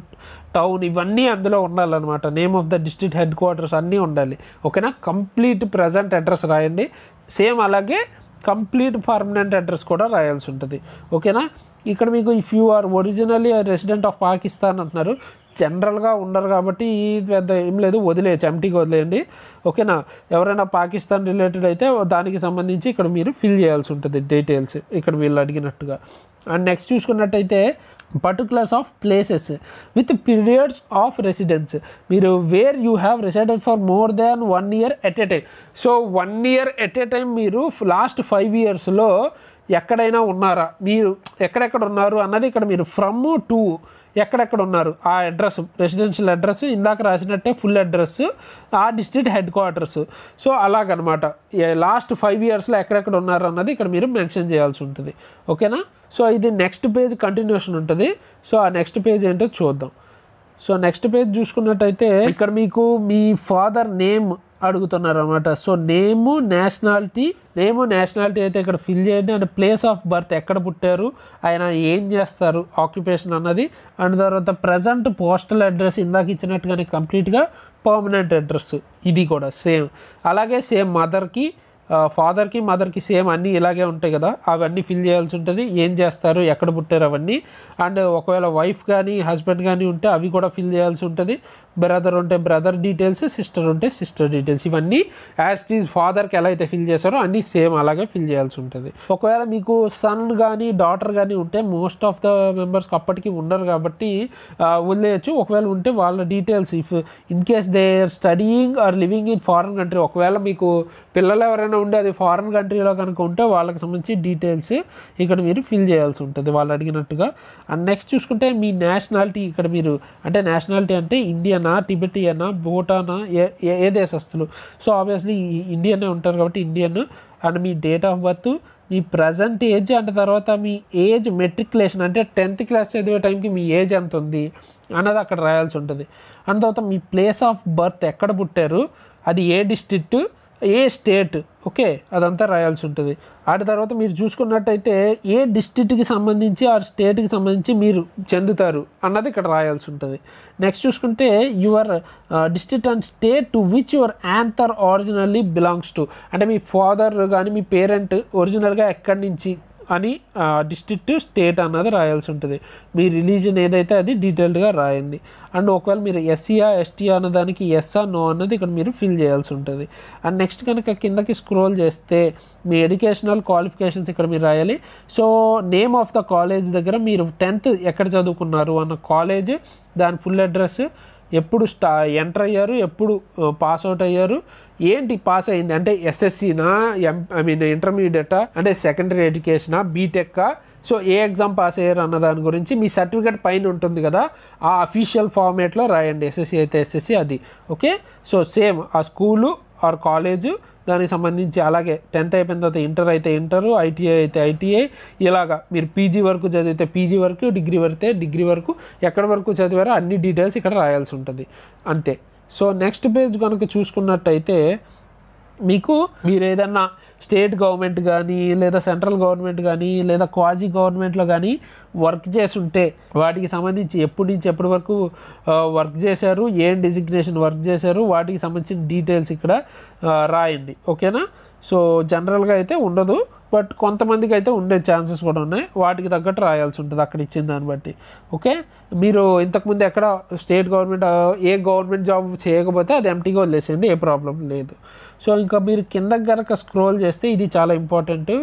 town ఇవన్నీ అందులో ఉండాలన్నమాట name of the district headquarters అన్నీ ఉండాలి ఓకేనా కంప్లీట్ ప్రజెంట్ అడ్రస్ రాయండి సేమ్ అలాగే కంప్లీట్ పర్మనెంట్ అడ్రస్ కూడా రాయాల్సి ఉంటుంది ఓకేనా ఇక్కడ మీకు if you are originally resident of Pakistan అంటున్నారు జనరల్గా ఉండరు కాబట్టి పెద్ద ఏం లేదు వదిలేయచ్చు ఎంటీకి వదిలేయండి ఓకేనా ఎవరైనా పాకిస్తాన్ రిలేటెడ్ అయితే దానికి సంబంధించి ఇక్కడ మీరు ఫిల్ చేయాల్సి ఉంటుంది డీటెయిల్స్ ఇక్కడ వీళ్ళు అడిగినట్టుగా అండ్ నెక్స్ట్ చూసుకున్నట్టయితే particulars of places with periods of residence మీరు where you have residence for more than one year at a time so one year at a time మీరు లాస్ట్ ఫైవ్ ఇయర్స్లో ఎక్కడైనా ఉన్నారా మీరు ఎక్కడెక్కడ ఉన్నారు అన్నది ఇక్కడ మీరు ఫ్రమ్ టూ ఎక్కడెక్కడ ఉన్నారు ఆ అడ్రస్ రెసిడెన్షియల్ అడ్రస్ ఇందాక రాసినట్టే ఫుల్ అడ్రస్ ఆ డిస్ట్రిక్ట్ హెడ్ క్వార్టర్స్ సో అలాగనమాట లాస్ట్ ఫైవ్ ఇయర్స్లో ఎక్కడెక్కడ ఉన్నారు అన్నది ఇక్కడ మీరు మెన్షన్ చేయాల్సి ఉంటుంది ఓకేనా సో ఇది నెక్స్ట్ పేజ్ కంటిన్యూషన్ ఉంటుంది సో ఆ నెక్స్ట్ పేజ్ ఏంటో చూద్దాం సో నెక్స్ట్ పేజ్ చూసుకున్నట్టయితే ఇక్కడ మీకు మీ ఫాదర్ నేమ్ అడుగుతున్నారు అనమాట so name nationality name nationality అయితే ఇక్కడ ఫిల్ చేయండి అండ్ ప్లేస్ ఆఫ్ బర్త్ ఎక్కడ పుట్టారు ఆయన ఏం చేస్తారు ఆక్యుపేషన్ అన్నది అండ్ తర్వాత ప్రజెంట్ పోస్టల్ అడ్రస్ ఇందాక ఇచ్చినట్టుగానే కంప్లీట్గా పర్మనెంట్ అడ్రస్ ఇది కూడా సేమ్ అలాగే సేమ్ మదర్కి ఫాదర్కి మదర్కి సేమ్ అన్నీ ఇలాగే ఉంటాయి కదా అవన్నీ ఫిల్ చేయాల్సి ఉంటుంది ఏం చేస్తారు ఎక్కడ పుట్టారు అవన్నీ అండ్ ఒకవేళ వైఫ్ కానీ హస్బెండ్ కానీ ఉంటే అవి కూడా ఫిల్ చేయాల్సి ఉంటుంది బ్రదర్ ఉంటే బ్రదర్ డీటెయిల్స్ సిస్టర్ ఉంటే సిస్టర్ డీటెయిల్స్ ఇవన్నీ యాజ్ ఈజ్ ఫాదర్కి ఎలా అయితే ఫిల్ చేశారో అన్నీ సేమ్ అలాగే ఫిల్ చేయాల్సి ఉంటుంది ఒకవేళ మీకు సన్ కానీ డాటర్ కానీ ఉంటే మోస్ట్ ఆఫ్ ద మెంబర్స్కి అప్పటికి ఉండరు కాబట్టి వదిలేయచ్చు ఒకవేళ ఉంటే వాళ్ళ details if in case they are studying or living in foreign country ఒకవేళ మీకు పిల్లలు ఎవరైనా ఉండే అది ఫారిన్ కంట్రీలో కనుక ఉంటే వాళ్ళకి సంబంధించి డీటెయిల్స్ ఇక్కడ మీరు ఫిల్ చేయాల్సి ఉంటుంది వాళ్ళు అడిగినట్టుగా అండ్ నెక్స్ట్ చూసుకుంటే మీ నేషనాలిటీ ఇక్కడ మీరు అంటే నేషనాలిటీ అంటే ఇండియన్ ఇండియనా టిబెటియనా భూటానా ఏ ఏ దేశస్తులు సో ఆబ్వియస్లీ ఇండియన్ ఉంటారు కాబట్టి ఇండియన్ అండ్ మీ డేట్ ఆఫ్ బర్త్ మీ ప్రజెంట్ ఏజ్ అండ్ తర్వాత మీ ఏజ్ మెట్రికులేషన్ అంటే టెన్త్ క్లాస్ చదివే టైంకి మీ ఏజ్ ఎంత ఉంది అన్నది అక్కడ రాయాల్సి ఉంటుంది అండ్ తర్వాత మీ ప్లేస్ ఆఫ్ బర్త్ ఎక్కడ పుట్టారు అది ఏ డిస్ట్రిక్ట్ ఏ స్టేట్ ఓకే అదంతా రాయాల్సి ఉంటుంది వాటి తర్వాత మీరు చూసుకున్నట్టయితే ఏ డిస్ట్రిక్ట్కి సంబంధించి ఆ స్టేట్కి సంబంధించి మీరు చెందుతారు అన్నది ఇక్కడ రాయాల్సి ఉంటుంది నెక్స్ట్ చూసుకుంటే your district and state to which your answer originally belongs to అంటే మీ ఫాదర్ కానీ మీ పేరెంట్ ఒరిజినల్గా ఎక్కడి నుంచి అని డిస్ట్రిక్ట్ స్టేట్ అన్నది రాయాల్సి ఉంటుంది మీ రిలీజన్ ఏదైతే అది డీటెయిల్డ్గా రాయండి అండ్ ఒకవేళ మీరు ఎస్సీఆ e ఎస్టీఆ అన్న దానికి ఎస్ఆ నో అన్నది ఇక్కడ మీరు ఫిల్ చేయాల్సి ఉంటుంది అండ్ నెక్స్ట్ కనుక కిందకి స్క్రోల్ చేస్తే మీ ఎడ్యుకేషనల్ క్వాలిఫికేషన్స్ ఇక్కడ మీరు రాయాలి so name of the college దగ్గర మీరు టెన్త్ ఎక్కడ చదువుకున్నారు అన్న కాలేజ్ దాని ఫుల్ అడ్రస్ ఎప్పుడు స్టా ఎంటర్ అయ్యారు ఎప్పుడు పాస్ అవుట్ అయ్యారు ఏంటి పాస్ అయింది అంటే ఎస్ఎస్సీనా ఎం ఐ మీన్ ఇంటర్మీడియటా అంటే సెకండరీ ఎడ్యుకేషనా బీటెక్కా సో ఏ ఎగ్జామ్ పాస్ అయ్యారు అన్న దాని గురించి మీ సర్టిఫికేట్ పైన ఉంటుంది కదా ఆ అఫీషియల్ ఫార్మేట్లో రాయండి ఎస్ఎస్సి అయితే ఎస్ఎస్సి అది ఓకే సో సేమ్ ఆ స్కూలు ఆర్ కాలేజ్ దానికి సంబంధించి అలాగే టెన్త్ అయిపోయిన తర్వాత ఇంటర్ అయితే ఇంటరు ఐటీఐ అయితే ఐటీఐ ఇలాగా మీరు పీజీ వరకు చదివితే పీజీ వరకు డిగ్రీ వరితే డిగ్రీ వరకు ఎక్కడి వరకు చదివారో అన్ని డీటెయిల్స్ ఇక్కడ రాయాల్సి ఉంటుంది అంతే సో నెక్స్ట్ పేజ్ కనుక చూసుకున్నట్టయితే మీకు మీరు ఏదన్నా స్టేట్ గవర్నమెంట్ కానీ లేదా సెంట్రల్ గవర్నమెంట్ కానీ లేదా క్వాజీ గవర్నమెంట్లో కానీ వర్క్ చేస్తుంటే వాటికి సంబంధించి ఎప్పటి నుంచి ఎప్పటి వరకు వర్క్ చేశారు ఏం డిజిగ్నేషన్ వర్క్ చేశారు వాటికి సంబంధించిన డీటెయిల్స్ ఇక్కడ రాయండి ఓకేనా సో జనరల్గా అయితే ఉండదు బట్ కొంతమందికి అయితే ఉండే ఛాన్సెస్ కూడా ఉన్నాయి వాటికి తగ్గట్టు రాయాల్సి ఉంటుంది అక్కడ ఇచ్చిన దాన్ని బట్టి ఓకే మీరు ఇంతకుముందు ఎక్కడ స్టేట్ గవర్నమెంట్ ఏ గవర్నమెంట్ జాబ్ చేయకపోతే అది ఎంటీగా వదిలేసేయండి ఏ ప్రాబ్లం లేదు సో ఇంకా మీరు కింద గనక స్క్రోల్ చేస్తే ఇది చాలా ఇంపార్టెంట్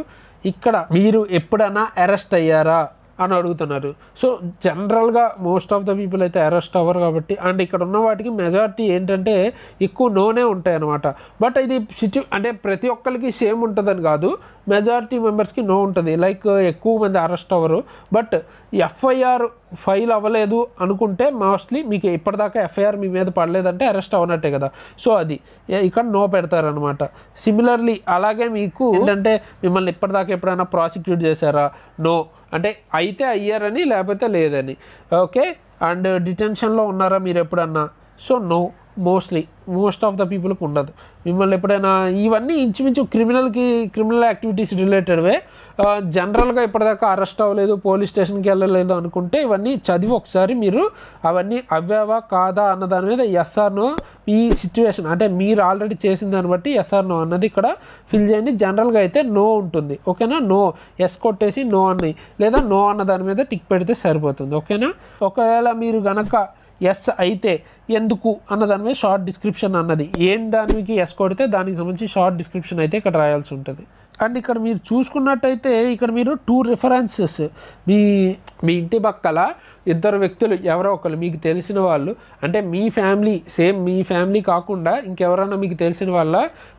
ఇక్కడ మీరు ఎప్పుడైనా అరెస్ట్ అయ్యారా అని అడుగుతున్నారు సో జనరల్గా మోస్ట్ ఆఫ్ ద పీపుల్ అయితే అరెస్ట్ అవ్వరు కాబట్టి అండ్ ఇక్కడ ఉన్న వాటికి మెజారిటీ ఏంటంటే ఎక్కువ నోనే ఉంటాయన్నమాట బట్ ఇది సిచ్యు అంటే ప్రతి ఒక్కరికి సేమ్ ఉంటుందని కాదు మెజారిటీ మెంబర్స్కి నో ఉంటుంది లైక్ ఎక్కువ మంది అరెస్ట్ అవ్వరు బట్ ఎఫ్ఐఆర్ ఫైల్ అవ్వలేదు అనుకుంటే మోస్ట్లీ మీకు ఇప్పటిదాకా ఎఫ్ఐఆర్ మీ మీద పడలేదంటే అరెస్ట్ అవ్వనట్టే కదా సో అది ఇక్కడ నో పెడతారనమాట సిమిలర్లీ అలాగే మీకు ఏంటంటే మిమ్మల్ని ఇప్పటిదాకా ఎప్పుడైనా ప్రాసిక్యూట్ చేశారా నో అంటే అయితే అయ్యారని లేకపోతే లేదని ఓకే అండ్ డిటెన్షన్లో ఉన్నారా మీరు ఎప్పుడన్నా so no mostly most of the పీపుల్కి ఉండదు మిమ్మల్ని ఎప్పుడైనా ఇవన్నీ ఇంచుమించు క్రిమినల్కి క్రిమినల్ యాక్టివిటీస్ రిలేటెడ్వే జనరల్గా ఇప్పటిదాకా అరెస్ట్ అవ్వలేదు పోలీస్ స్టేషన్కి వెళ్ళలేదు అనుకుంటే ఇవన్నీ చదివి ఒకసారి మీరు అవన్నీ అవ్వావా కాదా అన్న దాని మీద ఎస్ఆర్నో ఈ సిచ్యువేషన్ అంటే మీరు ఆల్రెడీ చేసిన దాన్ని బట్టి ఎస్ఆర్నో అన్నది ఇక్కడ ఫిల్ చేయండి జనరల్గా అయితే నో ఉంటుంది ఓకేనా నో ఎస్ కొట్టేసి నో అన్నాయి లేదా నో అన్న దాని మీద టిక్ పెడితే సరిపోతుంది ఓకేనా ఒకవేళ మీరు కనుక ఎస్ అయితే ఎందుకు అన్న దాని మీద షార్ట్ డిస్క్రిప్షన్ అన్నది ఏం దానికి ఎస్ కొడితే దానికి సంబంధించి షార్ట్ డిస్క్రిప్షన్ అయితే ఇక్కడ రాయాల్సి ఉంటుంది అండ్ ఇక్కడ మీరు చూసుకున్నట్టయితే ఇక్కడ మీరు టూ రిఫరెన్సెస్ మీ మీ ఇంటి పక్కల ఇద్దరు వ్యక్తులు ఎవరో ఒకరు మీకు తెలిసిన వాళ్ళు అంటే మీ ఫ్యామిలీ సేమ్ మీ ఫ్యామిలీ కాకుండా ఇంకెవరైనా మీకు తెలిసిన వాళ్ళ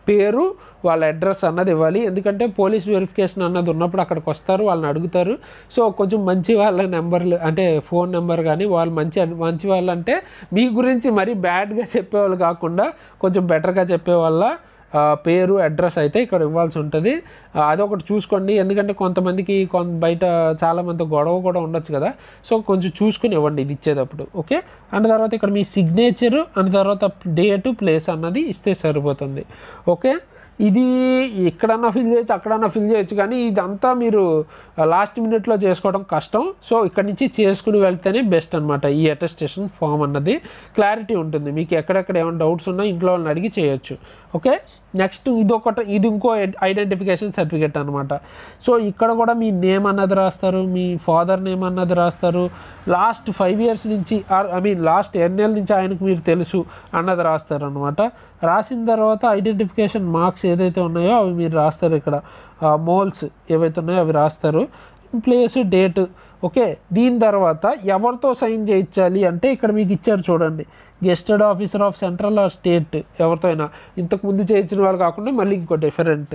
పేరు వాళ్ళ అడ్రస్ అన్నది ఇవ్వాలి ఎందుకంటే పోలీస్ వెరిఫికేషన్ అన్నది ఉన్నప్పుడు అక్కడికి వస్తారు వాళ్ళని అడుగుతారు సో కొంచెం మంచి వాళ్ళ నెంబర్లు అంటే ఫోన్ నెంబర్ కానీ వాళ్ళు మంచి మంచి వాళ్ళు అంటే మీ గురించి మరీ బ్యాడ్గా చెప్పేవాళ్ళు కాకుండా కొంచెం బెటర్గా చెప్పేవాళ్ళ పేరు అడ్రస్ అయితే ఇక్కడ ఇవ్వాల్సి ఉంటుంది అదొకటి చూసుకోండి ఎందుకంటే కొంతమందికి కొంత బయట చాలామంది గొడవ కూడా ఉండొచ్చు కదా సో కొంచెం చూసుకుని ఇవ్వండి ఇది ఇచ్చేటప్పుడు ఓకే అండ్ తర్వాత ఇక్కడ మీ సిగ్నేచరు అండ్ తర్వాత డేటు ప్లేస్ అన్నది ఇస్తే సరిపోతుంది ఓకే ఇది ఇక్కడన్నా ఫిల్ చేయొచ్చు అక్కడన్నా ఫిల్ చేయొచ్చు కానీ ఇదంతా మీరు లాస్ట్ మినిట్లో చేసుకోవడం కష్టం సో ఇక్కడ నుంచి చేసుకుని వెళ్తేనే బెస్ట్ అనమాట ఈ అటెస్టేషన్ ఫామ్ అన్నది క్లారిటీ ఉంటుంది మీకు ఎక్కడెక్కడ ఏమైనా డౌట్స్ ఉన్నా ఇంట్లో వాళ్ళని అడిగి చేయొచ్చు ఓకే నెక్స్ట్ ఇదొకటి ఇది ఇంకో ఐడెంటిఫికేషన్ సర్టిఫికేట్ అనమాట సో ఇక్కడ కూడా మీ నేమ్ అన్నది రాస్తారు మీ ఫాదర్ నేమ్ అన్నది రాస్తారు లాస్ట్ ఫైవ్ ఇయర్స్ నుంచి ఆర్ ఐ మీన్ లాస్ట్ ఎన్ఎల్ నుంచి ఆయనకు మీరు తెలుసు అన్నది రాస్తారు అనమాట రాసిన తర్వాత ఐడెంటిఫికేషన్ మార్క్స్ ఏదైతే ఉన్నాయో అవి మీరు రాస్తారు ఇక్కడ మోల్స్ ఏవైతే ఉన్నాయో అవి రాస్తారు ప్లేస్ డేట్ ఓకే దీని తర్వాత ఎవరితో సైన్ చేయించాలి అంటే ఇక్కడ మీకు ఇచ్చారు చూడండి gazetted officer of central or state ఎవరితో అయినా ఇంతకుముందు చేయించిన వాళ్ళు కాకుండా మళ్ళీ ఇంకో డిఫరెంట్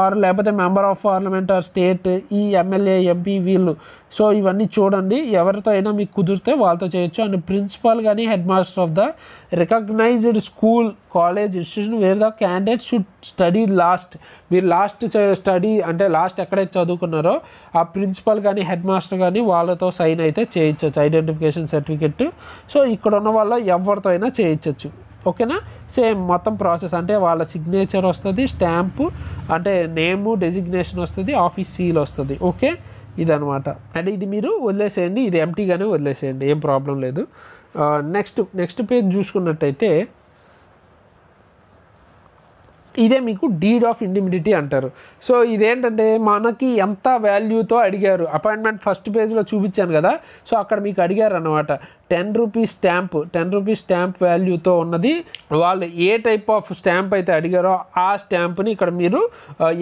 ఆర్ లేకపోతే member of parliament or state ఈ ఎమ్మెల్యే ఎంపీ వీళ్ళు సో ఇవన్నీ చూడండి ఎవరితో అయినా మీకు కుదిరితే వాళ్ళతో చేయొచ్చు అండ్ ప్రిన్సిపాల్ కానీ headmaster of the recognized school college institution where the candidate should study last మీరు లాస్ట్ స్టడీ అంటే లాస్ట్ ఎక్కడైతే చదువుకున్నారో ఆ ప్రిన్సిపాల్ కానీ హెడ్ మాస్టర్ కానీ వాళ్ళతో సైన్ అయితే చేయించవచ్చు ఐడెంటిఫికేషన్ సర్టిఫికెట్ సో ఇక్కడ ఉన్న వాళ్ళ ఎవరితో ఎవరితో అయినా చేయించవచ్చు ఓకేనా సేమ్ మొత్తం ప్రాసెస్ అంటే వాళ్ళ సిగ్నేచర్ వస్తుంది స్టాంపు అంటే నేము డెసిగ్నేషన్ వస్తుంది ఆఫీస్ సీల్ వస్తుంది ఓకే ఇదనమాట అంటే ఇది మీరు వదిలేసేయండి ఇది ఎంటీగానే వదిలేసేయండి ఏం ప్రాబ్లం లేదు నెక్స్ట్ నెక్స్ట్ పేజ్ చూసుకున్నట్టయితే ఇదే మీకు డీడ్ ఆఫ్ ఇండిమిడిటీ అంటారు సో ఇదేంటంటే మనకి ఎంత వాల్యూతో అడిగారు అపాయింట్మెంట్ ఫస్ట్ పేజ్లో చూపించాను కదా సో అక్కడ మీకు అడిగారు అనమాట ten rupees stamp ten rupees stamp వాల్యూతో ఉన్నది వాళ్ళు ఏ టైప్ ఆఫ్ స్టాంప్ అయితే అడిగారో ఆ స్టాంప్ని ఇక్కడ మీరు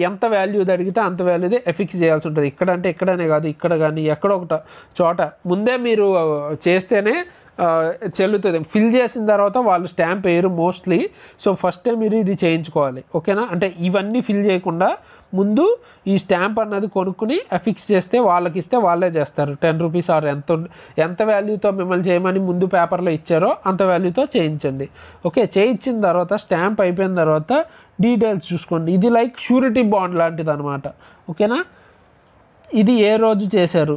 ఎంత వాల్యూది అడిగితే అంత వాల్యూది ఎఫిక్స్ చేయాల్సి ఉంటుంది ఇక్కడ అంటే ఇక్కడనే కాదు ఇక్కడ కానీ ఎక్కడొకట చోట ముందే మీరు చేస్తేనే చెల్లుతుంది ఫిల్ చేసిన తర్వాత వాళ్ళు స్టాంప్ వేయరు మోస్ట్లీ సో ఫస్ట్ టైం మీరు ఇది చేయించుకోవాలి ఓకేనా అంటే ఇవన్నీ ఫిల్ చేయకుండా ముందు ఈ స్టాంప్ అన్నది కొనుక్కుని ఫిక్స్ చేస్తే వాళ్ళకి ఇస్తే వాళ్ళే చేస్తారు టెన్ రూపీస్ ఆర్ ఎంత ఎంత వాల్యూతో మిమ్మల్ని చేయమని ముందు పేపర్లో ఇచ్చారో అంత వాల్యూతో చేయించండి ఓకే చేయించిన తర్వాత స్టాంప్ అయిపోయిన తర్వాత డీటెయిల్స్ చూసుకోండి ఇది లైక్ షూరిటీ బాండ్ లాంటిది అనమాట ఓకేనా ఇది ఏ రోజు చేశారు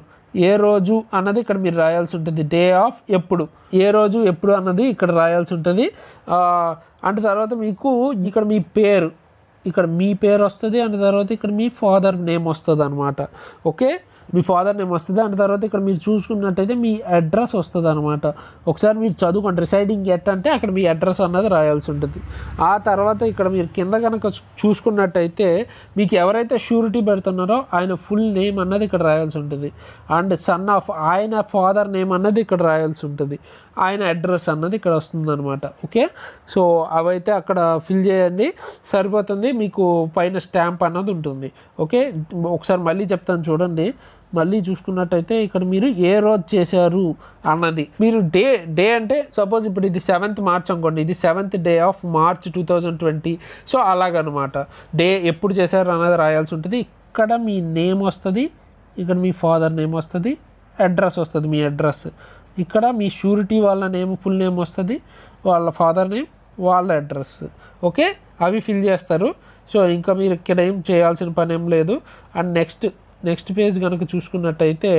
ఏ రోజు అన్నది ఇక్కడ మీరు రాయాల్సి ఉంటుంది డే ఆఫ్ ఎప్పుడు ఏ రోజు ఎప్పుడు అన్నది ఇక్కడ రాయాల్సి ఉంటుంది అంటే తర్వాత మీకు ఇక్కడ మీ పేరు ఇక్కడ మీ పేరు వస్తుంది అండ్ తర్వాత ఇక్కడ మీ ఫాదర్ నేమ్ వస్తుంది అనమాట ఓకే మీ ఫాదర్ నేమ్ వస్తుంది అండ్ తర్వాత ఇక్కడ మీరు చూసుకున్నట్టయితే మీ అడ్రస్ వస్తుంది అనమాట ఒకసారి మీరు చదువుకోండి రిసైడింగ్ ఎట్ అంటే అక్కడ మీ అడ్రస్ అన్నది రాయాల్సి ఉంటుంది ఆ తర్వాత ఇక్కడ మీరు కింద కనుక చూసుకున్నట్టయితే మీకు ఎవరైతే షూరిటీ పెడుతున్నారో ఆయన ఫుల్ నేమ్ అన్నది ఇక్కడ రాయాల్సి ఉంటుంది అండ్ సన్ ఆఫ్ ఆయన ఫాదర్ నేమ్ అన్నది ఇక్కడ రాయాల్సి ఉంటుంది ఆయన అడ్రస్ అన్నది ఇక్కడ అనమాట ఓకే సో అవైతే అక్కడ ఫిల్ చేయండి సరిపోతుంది మీకు పైన స్టాంప్ అన్నది ఉంటుంది ఓకే ఒకసారి మళ్ళీ చెప్తాను చూడండి మళ్ళీ చూసుకున్నట్టయితే ఇక్కడ మీరు ఏ రోజు చేశారు అన్నది మీరు డే డే అంటే సపోజ్ ఇప్పుడు ఇది సెవెంత్ మార్చ్ అనుకోండి ఇది seventh day of March two thousand twenty so అలాగనమాట డే ఎప్పుడు చేశారు అన్నది రాయాల్సి ఉంటుంది ఇక్కడ మీ నేమ్ వస్తుంది ఇక్కడ మీ ఫాదర్ నేమ్ వస్తుంది అడ్రస్ వస్తుంది మీ అడ్రస్ ఇక్కడ మీ షూరిటీ వాళ్ళ నేమ్ ఫుల్ నేమ్ వస్తుంది వాళ్ళ ఫాదర్ నేమ్ వాళ్ళ అడ్రస్ ఓకే అవి ఫిల్ చేస్తారు సో ఇంకా మీరు ఇక్కడ ఏం చేయాల్సిన పని ఏం లేదు అండ్ నెక్స్ట్ నెక్స్ట్ పేజ్ కనుక చూసుకున్నట్టయితే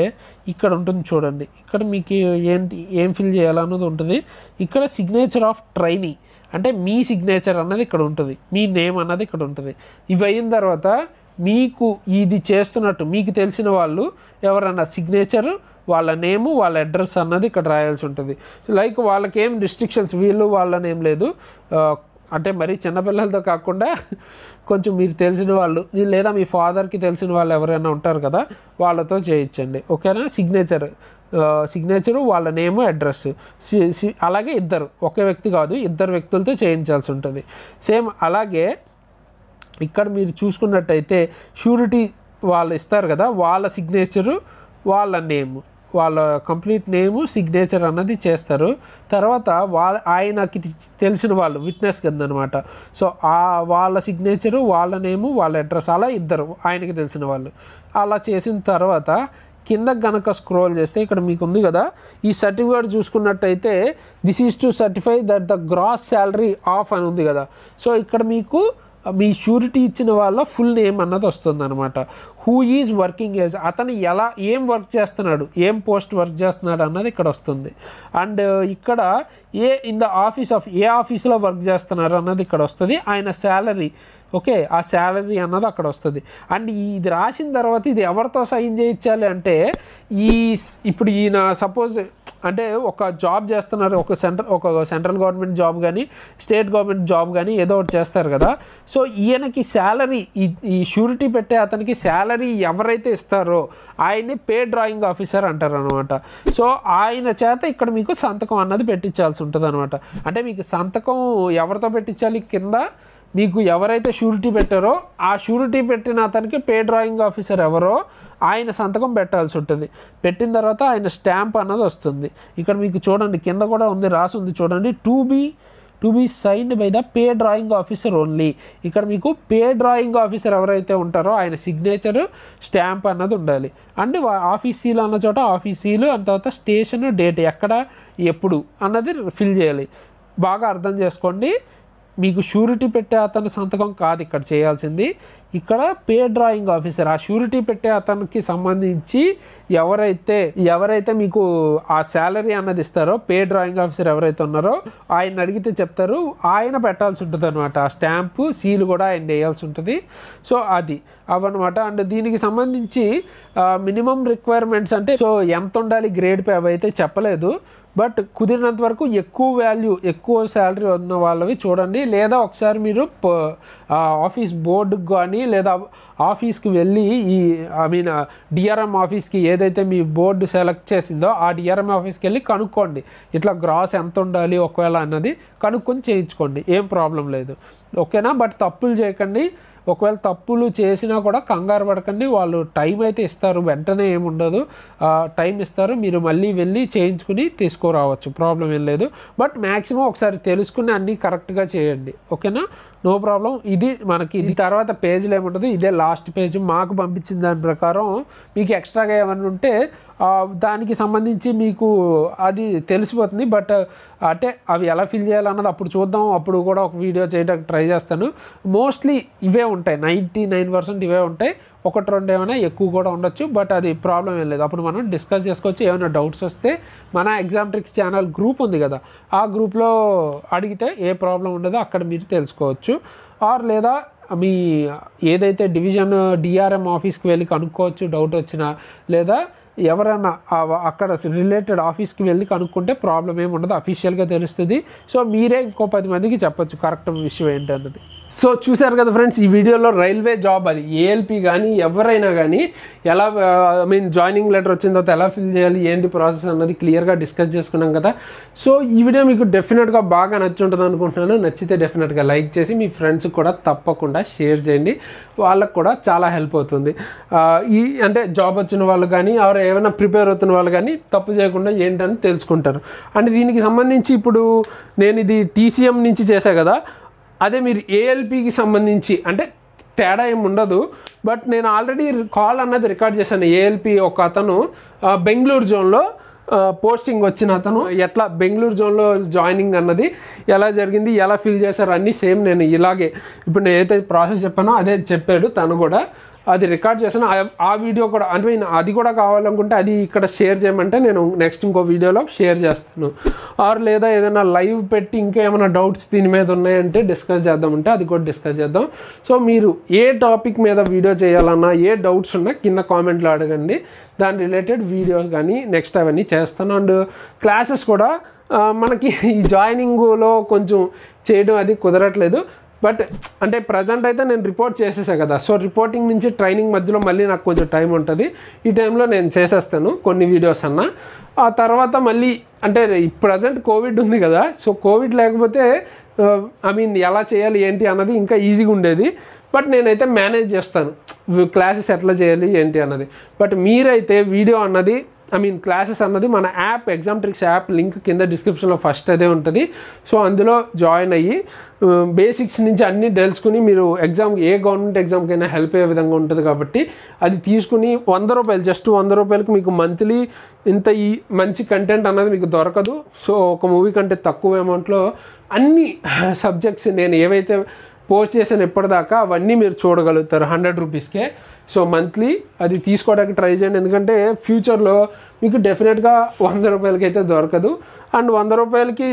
ఇక్కడ ఉంటుంది చూడండి ఇక్కడ మీకు ఏంటి ఏం ఫిల్ చేయాలన్నది ఉంటుంది ఇక్కడ సిగ్నేచర్ ఆఫ్ ట్రైనీ అంటే మీ సిగ్నేచర్ అన్నది ఇక్కడ ఉంటుంది మీ నేమ్ అన్నది ఇక్కడ ఉంటుంది ఇవి అయిన తర్వాత మీకు ఇది చేస్తున్నట్టు మీకు తెలిసిన వాళ్ళు ఎవరన్నా సిగ్నేచరు వాళ్ళ నేము వాళ్ళ అడ్రస్ అన్నది ఇక్కడ రాయాల్సి ఉంటుంది లైక్ వాళ్ళకేం రిస్ట్రిక్షన్స్ వీళ్ళు వాళ్ళనేం లేదు అంటే మరీ చిన్నపిల్లలతో కాకుండా కొంచెం మీరు తెలిసిన వాళ్ళు లేదా మీ ఫాదర్కి తెలిసిన వాళ్ళు ఎవరైనా ఉంటారు కదా వాళ్ళతో చేయించండి ఓకేనా సిగ్నేచర్ సిగ్నేచరు వాళ్ళ నేమ్ అడ్రస్ అలాగే ఇద్దరు ఒకే వ్యక్తి కాదు ఇద్దరు వ్యక్తులతో చేయించాల్సి ఉంటుంది సేమ్ అలాగే ఇక్కడ మీరు చూసుకున్నట్టయితే షూరిటీ వాళ్ళు ఇస్తారు కదా వాళ్ళ సిగ్నేచరు వాళ్ళ నేమ్ వాళ్ళ కంప్లీట్ నేము సిగ్నేచర్ అన్నది చేస్తారు తర్వాత వాళ్ళ ఆయనకి తెలిసిన వాళ్ళు విట్నెస్ కింద అనమాట సో ఆ వాళ్ళ సిగ్నేచరు వాళ్ళ నేము వాళ్ళ అడ్రస్ అలా ఇద్దరు ఆయనకి తెలిసిన వాళ్ళు అలా చేసిన తర్వాత కింద కనుక స్క్రోల్ చేస్తే ఇక్కడ మీకు ఉంది కదా ఈ సర్టిఫికేట్ చూసుకున్నట్టయితే this is to certify that the gross salary of అని ఉంది కదా సో ఇక్కడ మీకు మీ షూరిటీ ఇచ్చిన వాళ్ళ ఫుల్ నేమ్ అన్నది వస్తుంది అనమాట హూ ఈజ్ వర్కింగ్ ఏజ్ అతను ఎలా ఏం వర్క్ చేస్తున్నాడు ఏం పోస్ట్ వర్క్ చేస్తున్నాడు అన్నది ఇక్కడ వస్తుంది అండ్ uh, ఇక్కడ ఏ ఇన్ ద ఆఫీస్ ఆఫ్ ఏ ఆఫీస్లో వర్క్ చేస్తున్నారు అన్నది ఇక్కడ వస్తుంది ఆయన శాలరీ ఓకే ఆ శాలరీ అన్నది అక్కడ వస్తుంది అండ్ ఇది రాసిన తర్వాత ఇది ఎవరితో సైన్ చేయించాలి అంటే ఈ ఇప్పుడు ఈయన సపోజ్ అంటే ఒక జాబ్ చేస్తున్నారు ఒక సెంట్రల్ ఒక సెంట్రల్ గవర్నమెంట్ జాబ్ కానీ స్టేట్ గవర్నమెంట్ జాబ్ కానీ ఏదో ఒకటి చేస్తారు కదా సో ఈయనకి శాలరీ ఈ షూరిటీ పెట్టే అతనికి శాలరీ ఎవరైతే ఇస్తారో ఆయన్ని పే డ్రాయింగ్ ఆఫీసర్ అంటారు అనమాట సో ఆయన చేత ఇక్కడ మీకు సంతకం అన్నది పెట్టించాల్సి ఉంటుంది అనమాట అంటే మీకు సంతకం ఎవరితో పెట్టించాలి కింద మీకు ఎవరైతే షూరిటీ పెట్టారో ఆ షూరిటీ పెట్టిన అతనికి పే డ్రాయింగ్ ఆఫీసర్ ఎవరో ఆయన సంతకం పెట్టాల్సి ఉంటుంది పెట్టిన తర్వాత ఆయన స్టాంప్ అన్నది వస్తుంది ఇక్కడ మీకు చూడండి కింద కూడా ఉంది రాసి ఉంది చూడండి to be to be signed by the pay drawing officer only ఇక్కడ మీకు పే డ్రాయింగ్ ఆఫీసర్ ఎవరైతే ఉంటారో ఆయన సిగ్నేచరు స్టాంప్ అన్నది ఉండాలి అండ్ ఆఫీసీలు అన్న చోట ఆఫీసీలు అండ్ తర్వాత స్టేషన్ డేట్ ఎక్కడ ఎప్పుడు అన్నది ఫిల్ చేయాలి బాగా అర్థం చేసుకోండి మీకు షూరిటీ పెట్టే అతని సంతకం కాదు ఇక్కడ చేయాల్సింది ఇక్కడ పే డ్రాయింగ్ ఆఫీసర్ ఆ షూరిటీ పెట్టే అతనికి సంబంధించి ఎవరైతే ఎవరైతే మీకు ఆ శాలరీ అన్నది ఇస్తారో పే డ్రాయింగ్ ఆఫీసర్ ఎవరైతే ఉన్నారో ఆయన అడిగితే చెప్తారు ఆయన పెట్టాల్సి ఉంటుంది అనమాట ఆ స్టాంపు సీల్ కూడా ఆయన వేయాల్సి ఉంటుంది సో అది అవన్నమాట అండ్ దీనికి సంబంధించి మినిమం రిక్వైర్మెంట్స్ అంటే సో ఎంత ఉండాలి గ్రేడ్ పే అవైతే చెప్పలేదు బట్ కుదిరినంత వరకు ఎక్కువ వాల్యూ ఎక్కువ శాలరీ ఉన్న వాళ్ళవి చూడండి లేదా ఒకసారి మీరు ఆఫీస్ బోర్డు కానీ లేదా ఆఫీస్కి వెళ్ళి ఈ ఐ మీన్ డిఆర్ఎం ఆఫీస్కి ఏదైతే మీ బోర్డు సెలెక్ట్ చేసిందో ఆ డిఆర్ఎం ఆఫీస్కి వెళ్ళి కనుక్కోండి ఇట్లా గ్రాస్ ఎంత ఉండాలి ఒకవేళ అన్నది కనుక్కొని చేయించుకోండి ఏం ప్రాబ్లం లేదు ఓకేనా బట్ తప్పులు చేయకండి ఒకవేళ తప్పులు చేసినా కూడా కంగారు పడకండి వాళ్ళు టైం అయితే ఇస్తారు వెంటనే ఏముండదు టైం ఇస్తారు మీరు మళ్ళీ వెళ్ళి చేయించుకుని తీసుకురావచ్చు ప్రాబ్లం ఏం లేదు బట్ మ్యాక్సిమం ఒకసారి తెలుసుకుని అన్నీ కరెక్ట్గా చేయండి ఓకేనా నో ప్రాబ్లం ఇది మనకి ఇది తర్వాత పేజీలు ఏముంటుంది ఇదే లాస్ట్ పేజ్ మాకు పంపించిన దాని ప్రకారం మీకు ఎక్స్ట్రాగా ఏమన్నా ఉంటే దానికి సంబంధించి మీకు అది తెలిసిపోతుంది బట్ అంటే అవి ఎలా ఫిల్ చేయాలన్నది అప్పుడు చూద్దాం అప్పుడు కూడా ఒక వీడియో చేయడానికి ట్రై చేస్తాను మోస్ట్లీ ఇవే ఉంటాయి నైంటీ నైన్ పర్సెంట్ ఇవే ఉంటాయి ఒకటి రెండు ఏమైనా ఎక్కువ కూడా ఉండొచ్చు బట్ అది ప్రాబ్లం ఏం లేదు అప్పుడు మనం డిస్కస్ చేసుకోవచ్చు ఏమైనా డౌట్స్ వస్తే మన ఎగ్జామ్ ట్రిక్స్ ఛానల్ గ్రూప్ ఉంది కదా ఆ గ్రూప్లో అడిగితే ఏ ప్రాబ్లం ఉండదో అక్కడ మీరు తెలుసుకోవచ్చు ఆర్ లేదా మీ ఏదైతే డివిజన్ డిఆర్ఎం ఆఫీస్కి వెళ్ళి కనుక్కోవచ్చు డౌట్ వచ్చినా లేదా ఎవరైనా అక్కడ రిలేటెడ్ ఆఫీస్కి వెళ్ళి కనుక్కుంటే ప్రాబ్లం ఏమి ఉండదు అఫీషియల్గా తెలుస్తుంది సో మీరే ఇంకో పది మందికి చెప్పచ్చు కరెక్ట్ విషయం ఏంటన్నది సో చూశారు కదా ఫ్రెండ్స్ ఈ వీడియోలో రైల్వే జాబ్ అది ఏఎల్పి కానీ ఎవరైనా కానీ ఎలా ఐ మీన్ జాయినింగ్ లెటర్ వచ్చిన తర్వాత ఎలా ఫిల్ చేయాలి ఏంటి ప్రాసెస్ అన్నది క్లియర్గా డిస్కస్ చేసుకున్నాం కదా సో ఈ వీడియో మీకు డెఫినెట్గా బాగా నచ్చి ఉంటుంది అనుకుంటున్నాను నచ్చితే డెఫినెట్గా లైక్ చేసి మీ ఫ్రెండ్స్కి కూడా తప్పకుండా షేర్ చేయండి వాళ్ళకు కూడా చాలా హెల్ప్ అవుతుంది ఈ అంటే జాబ్ వచ్చిన వాళ్ళు కానీ ఎవరు ఏమైనా ప్రిపేర్ అవుతున్న వాళ్ళు కానీ తప్పు చేయకుండా ఏంటని తెలుసుకుంటారు అండ్ దీనికి సంబంధించి ఇప్పుడు నేను ఇది టీసీఎం నుంచి చేసా కదా అదే మీరు ఏఎల్పికి సంబంధించి అంటే తేడా ఏమి ఉండదు బట్ నేను ఆల్రెడీ కాల్ అన్నది రికార్డ్ చేశాను ఏఎల్పి ఒక అతను బెంగళూరు జోన్లో పోస్టింగ్ వచ్చిన అతను ఎట్లా బెంగళూరు జోన్లో జాయినింగ్ అన్నది ఎలా జరిగింది ఎలా ఫీల్ చేశారు అన్నీ సేమ్ నేను ఇలాగే ఇప్పుడు నేను ఏదైతే ప్రాసెస్ చెప్పానో అదే చెప్పాడు తను కూడా అది రికార్డ్ చేసిన ఆ వీడియో కూడా అంటే అది కూడా కావాలనుకుంటే అది ఇక్కడ షేర్ చేయమంటే నేను నెక్స్ట్ ఇంకో వీడియోలో షేర్ చేస్తాను ఆర్ లేదా ఏదైనా లైవ్ పెట్టి ఇంకా ఏమైనా డౌట్స్ దీని మీద ఉన్నాయంటే డిస్కస్ చేద్దామంటే అది కూడా డిస్కస్ చేద్దాం సో మీరు ఏ టాపిక్ మీద వీడియో చేయాలన్నా ఏ డౌట్స్ ఉన్నా కింద కామెంట్లో అడగండి దాని రిలేటెడ్ వీడియోస్ కానీ నెక్స్ట్ అవన్నీ చేస్తాను అండ్ క్లాసెస్ కూడా మనకి ఈ జాయినింగ్లో కొంచెం చేయడం అది కుదరట్లేదు బట్ అంటే ప్రజెంట్ అయితే నేను రిపోర్ట్ చేసేసా కదా సో రిపోర్టింగ్ నుంచి ట్రైనింగ్ మధ్యలో మళ్ళీ నాకు కొంచెం టైం ఉంటుంది ఈ టైంలో నేను చేసేస్తాను కొన్ని వీడియోస్ అన్న ఆ తర్వాత మళ్ళీ అంటే ప్రజెంట్ కోవిడ్ ఉంది కదా సో కోవిడ్ లేకపోతే ఐ మీన్ ఎలా చేయాలి ఏంటి అన్నది ఇంకా ఈజీగా ఉండేది బట్ నేనైతే మేనేజ్ చేస్తాను క్లాసెస్ ఎట్లా చేయాలి ఏంటి అన్నది బట్ మీరైతే వీడియో అన్నది ఐ మీన్ క్లాసెస్ అన్నది మన app exam tricks app link కింద డిస్క్రిప్షన్లో ఫస్ట్ అదే ఉంటుంది సో అందులో జాయిన్ అయ్యి బేసిక్స్ నుంచి అన్నీ తెలుసుకుని మీరు ఎగ్జామ్ ఏ గవర్నమెంట్ ఎగ్జామ్కైనా హెల్ప్ అయ్యే విధంగా ఉంటుంది కాబట్టి అది తీసుకుని వంద రూపాయలు జస్ట్ వంద రూపాయలకు మీకు మంత్లీ ఇంత ఈ మంచి కంటెంట్ అన్నది మీకు దొరకదు సో ఒక మూవీ కంటే తక్కువ అమౌంట్లో అన్ని సబ్జెక్ట్స్ నేను ఏవైతే పోస్ట్ చేసిన ఎప్పటిదాకా అవన్నీ మీరు చూడగలుగుతారు హండ్రెడ్ రూపీస్కే సో మంత్లీ అది తీసుకోవడానికి ట్రై చేయండి ఎందుకంటే ఫ్యూచర్లో మీకు డెఫినెట్గా వంద రూపాయలకి అయితే దొరకదు అండ్ వంద రూపాయలకి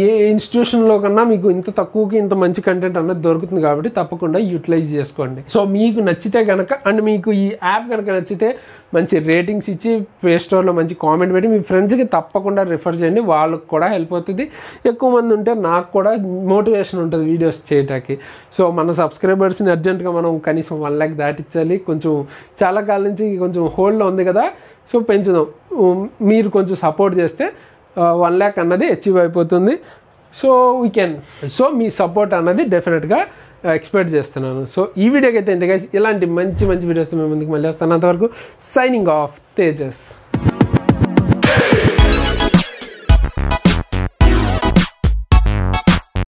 ఏ ఇన్స్టిట్యూషన్లో కన్నా మీకు ఇంత తక్కువకి ఇంత మంచి కంటెంట్ అన్నది దొరుకుతుంది కాబట్టి తప్పకుండా యూటిలైజ్ చేసుకోండి సో మీకు నచ్చితే కనుక అండ్ మీకు ఈ యాప్ కనుక నచ్చితే మంచి రేటింగ్స్ ఇచ్చి ప్లే స్టోర్లో మంచి కామెంట్ పెట్టి మీ ఫ్రెండ్స్కి తప్పకుండా రిఫర్ చేయండి వాళ్ళకి కూడా హెల్ప్ అవుతుంది ఎక్కువ మంది ఉంటే నాకు కూడా మోటివేషన్ ఉంటుంది వీడియోస్ చేయటానికి సో మన సబ్స్క్రైబర్స్ని అర్జెంటుగా మనం కనీసం వన్ ల్యాక్ దాటించాలి కొంచెం చాలా కాలం నుంచి కొంచెం హోల్డ్లో ఉంది కదా సో పెంచుదాం మీరు కొంచెం సపోర్ట్ చేస్తే వన్ ల్యాక్ అన్నది అచీవ్ అయిపోతుంది సో వీ కెన్ సో మీ సపోర్ట్ అన్నది డెఫినెట్గా ఎక్స్పెక్ట్ చేస్తున్నాను సో ఈ వీడియోకి అయితే ఇంతగా ఇలాంటి మంచి మంచి వీడియోస్ మేము ముందుకు మళ్ళీ వస్తాను అంతవరకు సైనింగ్ ఆఫ్ తేజస్